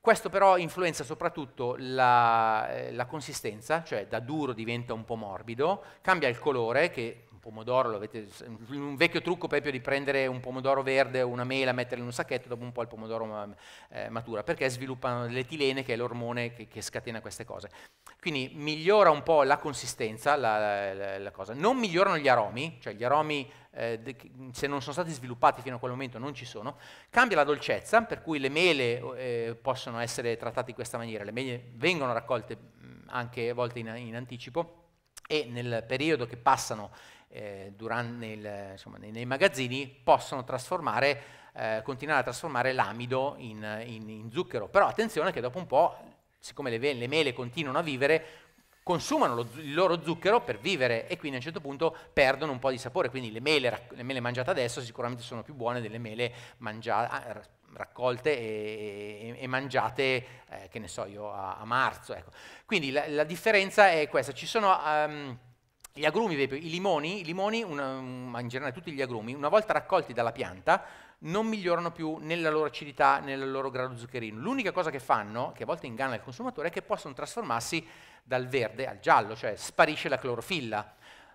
Questo però influenza soprattutto la, eh, la consistenza, cioè da duro diventa un po' morbido, cambia il colore che pomodoro, avete, un vecchio trucco per di prendere un pomodoro verde o una mela, metterlo in un sacchetto, dopo un po' il pomodoro eh, matura, perché sviluppano l'etilene che è l'ormone che, che, scatena queste cose. Quindi migliora un po' la consistenza, la, la, la cosa. Non migliorano gli aromi, cioè gli aromi eh, se non sono stati sviluppati fino a quel momento non ci sono. Cambia la dolcezza, per cui le mele eh, possono essere trattate in questa maniera, le mele vengono raccolte mm, anche a volte in, in anticipo e nel periodo che passano eh, il, insomma, nei, nei, magazzini possono trasformare, eh, continuare a trasformare l'amido in, in, in, zucchero. Però attenzione che dopo un po', siccome le, le mele continuano a vivere, consumano lo, il loro zucchero per vivere e quindi a un certo punto perdono un po' di sapore, quindi le mele, le mele mangiate adesso sicuramente sono più buone delle mele mangiate, ah, raccolte e, e, e mangiate, eh, che ne so io, a, a marzo. Ecco. Quindi la, la, differenza è questa, ci sono... Um, gli agrumi, i limoni, i limoni una, in generale tutti gli agrumi, una volta raccolti dalla pianta, non migliorano più nella loro acidità, nel loro grado zuccherino. L'unica cosa che fanno, che a volte inganna il consumatore, è che possono trasformarsi dal verde al giallo, cioè sparisce la clorofilla.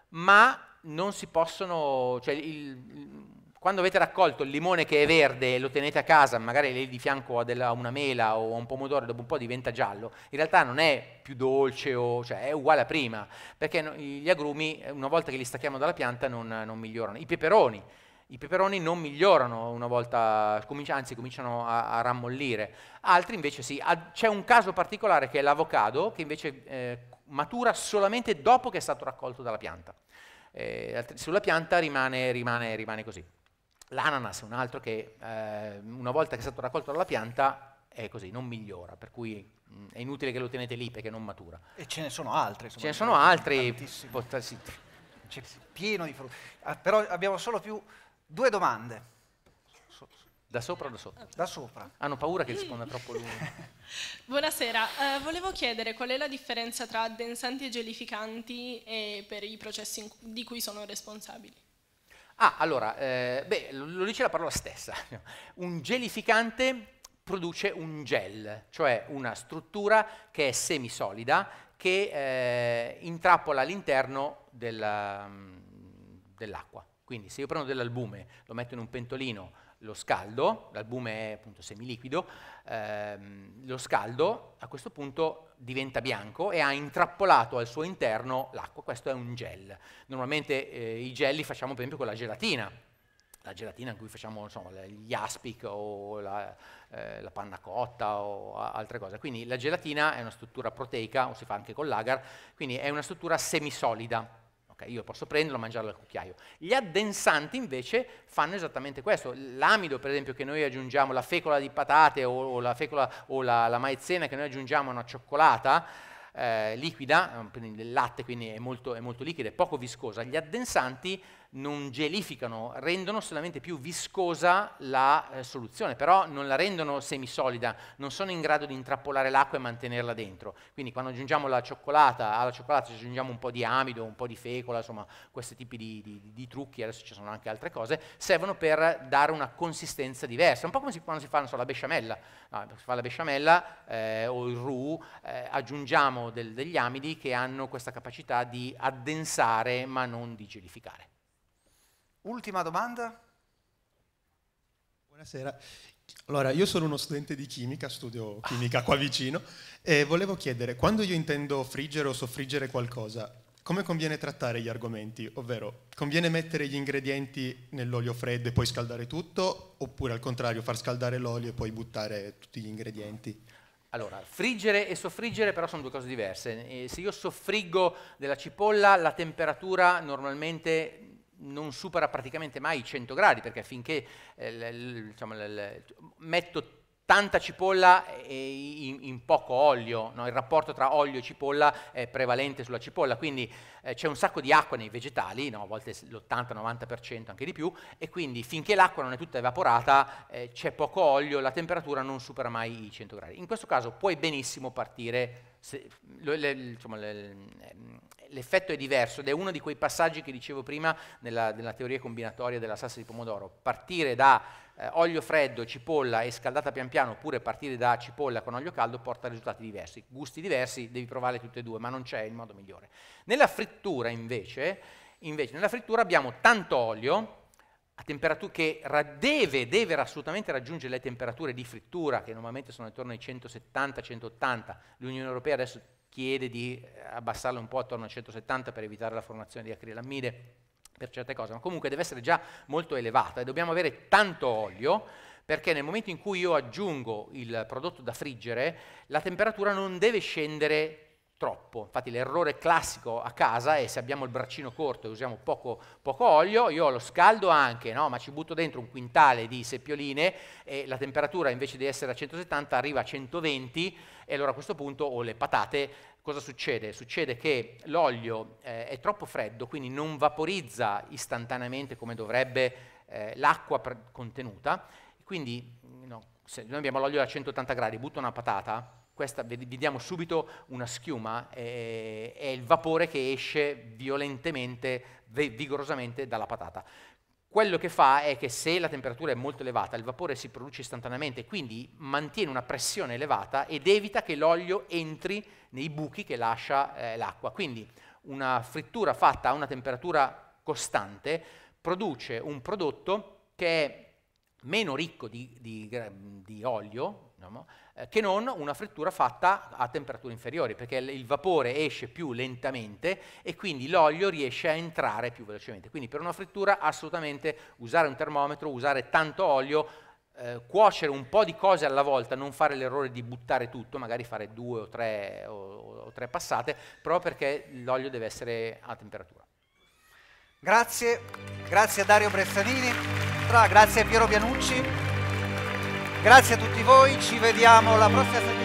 Ma non si possono, cioè il, quando avete raccolto il limone che è verde e lo tenete a casa, magari lì di fianco a, della, una mela o a un pomodoro, dopo un po' diventa giallo, in realtà non è più dolce, o, cioè è uguale a prima, perché gli agrumi, una volta che li stacchiamo dalla pianta, non, non migliorano. I peperoni, i peperoni non migliorano una volta, anzi cominciano a, a rammollire. Altri invece sì. C'è un caso particolare che è l'avocado, che invece eh, matura solamente dopo che è stato raccolto dalla pianta. Eh, sulla pianta rimane, rimane, rimane così. L'ananas è un altro che eh, una volta che è stato raccolto dalla pianta è così, non migliora, per cui mh, mm, è inutile che lo tenete lì perché non matura. E ce ne sono altri. Insomma, ce ne sono altri. Sì. C'è pieno di frutti. Ah, però abbiamo solo più due domande. Da sopra o da sotto? Da sopra. Hanno paura che risponda troppo lungo. Buonasera, eh, volevo chiedere qual è la differenza tra addensanti e gelificanti e per i processi di cui sono responsabili. Ah, allora, eh, beh, lo dice la parola stessa. Un gelificante produce un gel, cioè una struttura che è semisolida, che eh, intrappola all'interno mm, dell'acqua. Quindi se io prendo dell'albume, lo metto in un pentolino, lo scaldo, l'albume è appunto semiliquido, ehm, lo scaldo a questo punto diventa bianco e ha intrappolato al suo interno l'acqua, questo è un gel. Normalmente eh, i gel li facciamo per esempio con la gelatina, la gelatina in cui facciamo insomma, gli aspic o la, eh, la, panna cotta o altre cose. Quindi la gelatina è una struttura proteica, o si fa anche con l'agar, quindi è una struttura semisolida Okay, io posso prenderlo e mangiarlo al cucchiaio. Gli addensanti invece fanno esattamente questo. L'amido, per esempio, che noi aggiungiamo, la fecola di patate o, o la fecola o la, la, maizena che noi aggiungiamo a una cioccolata eh, liquida, eh, del latte, quindi è molto, è molto liquida, è poco viscosa. Gli addensanti non gelificano, rendono solamente più viscosa la eh, soluzione, però non la rendono semisolida, non sono in grado di intrappolare l'acqua e mantenerla dentro. Quindi quando aggiungiamo la cioccolata, alla cioccolata ci aggiungiamo un po' di amido, un po' di fecola, insomma questi tipi di, di, di trucchi, adesso ci sono anche altre cose, servono per dare una consistenza diversa, un po' come si, quando si fa so, la besciamella, no, si fa la besciamella eh, o il roux, eh, aggiungiamo del, degli amidi che hanno questa capacità di addensare ma non di gelificare. Ultima domanda. Buonasera. Allora, io sono uno studente di chimica, studio ah. chimica qua vicino, e volevo chiedere, quando io intendo friggere o soffriggere qualcosa, come conviene trattare gli argomenti? Ovvero, conviene mettere gli ingredienti nell'olio freddo e poi scaldare tutto, oppure al contrario far scaldare l'olio e poi buttare tutti gli ingredienti? Allora, friggere e soffriggere però sono due cose diverse. Eh, se io soffriggo della cipolla, la temperatura normalmente non supera praticamente mai i 100 gradi, perché finché eh, diciamo, metto tanta cipolla in, in poco olio, no? il rapporto tra olio e cipolla è prevalente sulla cipolla, quindi eh, c'è un sacco di acqua nei vegetali, no? a volte l'80-90% anche di più, e quindi finché l'acqua non è tutta evaporata eh, c'è poco olio, la temperatura non supera mai i 100 gradi. In questo caso puoi benissimo partire, se, le, le, insomma, le, l'effetto è diverso ed è uno di quei passaggi che dicevo prima nella, nella teoria combinatoria della salsa di pomodoro. Partire da eh, olio freddo, cipolla e scaldata pian piano oppure partire da cipolla con olio caldo porta a risultati diversi. Gusti diversi, devi provare tutte e due, ma non c'è il modo migliore. Nella frittura invece, invece nella frittura abbiamo tanto olio, a temperatura che deve, deve, assolutamente raggiungere le temperature di frittura che normalmente sono intorno ai 170-180, l'Unione Europea adesso chiede di eh, abbassarlo un po' attorno a 170 per evitare la formazione di acrilammide per certe cose, ma comunque deve essere già molto elevata e dobbiamo avere tanto olio perché nel momento in cui io aggiungo il prodotto da friggere la temperatura non deve scendere troppo. Infatti l'errore classico a casa è se abbiamo il braccino corto e usiamo poco, poco olio, io lo scaldo anche, no? ma ci butto dentro un quintale di seppioline e la temperatura invece di essere a 170 arriva a 120 e allora a questo punto ho oh, le patate, cosa succede? Succede che l'olio eh, è troppo freddo, quindi non vaporizza istantaneamente come dovrebbe eh, l'acqua contenuta, quindi no, se noi abbiamo l'olio a 180 gradi, butto una patata, questa, vediamo subito una schiuma, eh, è il vapore che esce violentemente, vigorosamente dalla patata. Quello che fa è che se la temperatura è molto elevata, il vapore si produce istantaneamente, quindi mantiene una pressione elevata ed evita che l'olio entri nei buchi che lascia eh, l'acqua. Quindi una frittura fatta a una temperatura costante produce un prodotto che è meno ricco di, di, di olio, diciamo, eh, che non una frittura fatta a temperature inferiori, perché il vapore esce più lentamente e quindi l'olio riesce a entrare più velocemente. Quindi per una frittura assolutamente usare un termometro, usare tanto olio, eh, cuocere un po' di cose alla volta, non fare l'errore di buttare tutto, magari fare due o tre, o, o tre passate, proprio perché l'olio deve essere a temperatura. Grazie, grazie a Dario Brezzanini, grazie a Piero Pianucci. Grazie a tutti voi, ci vediamo la prossima settimana.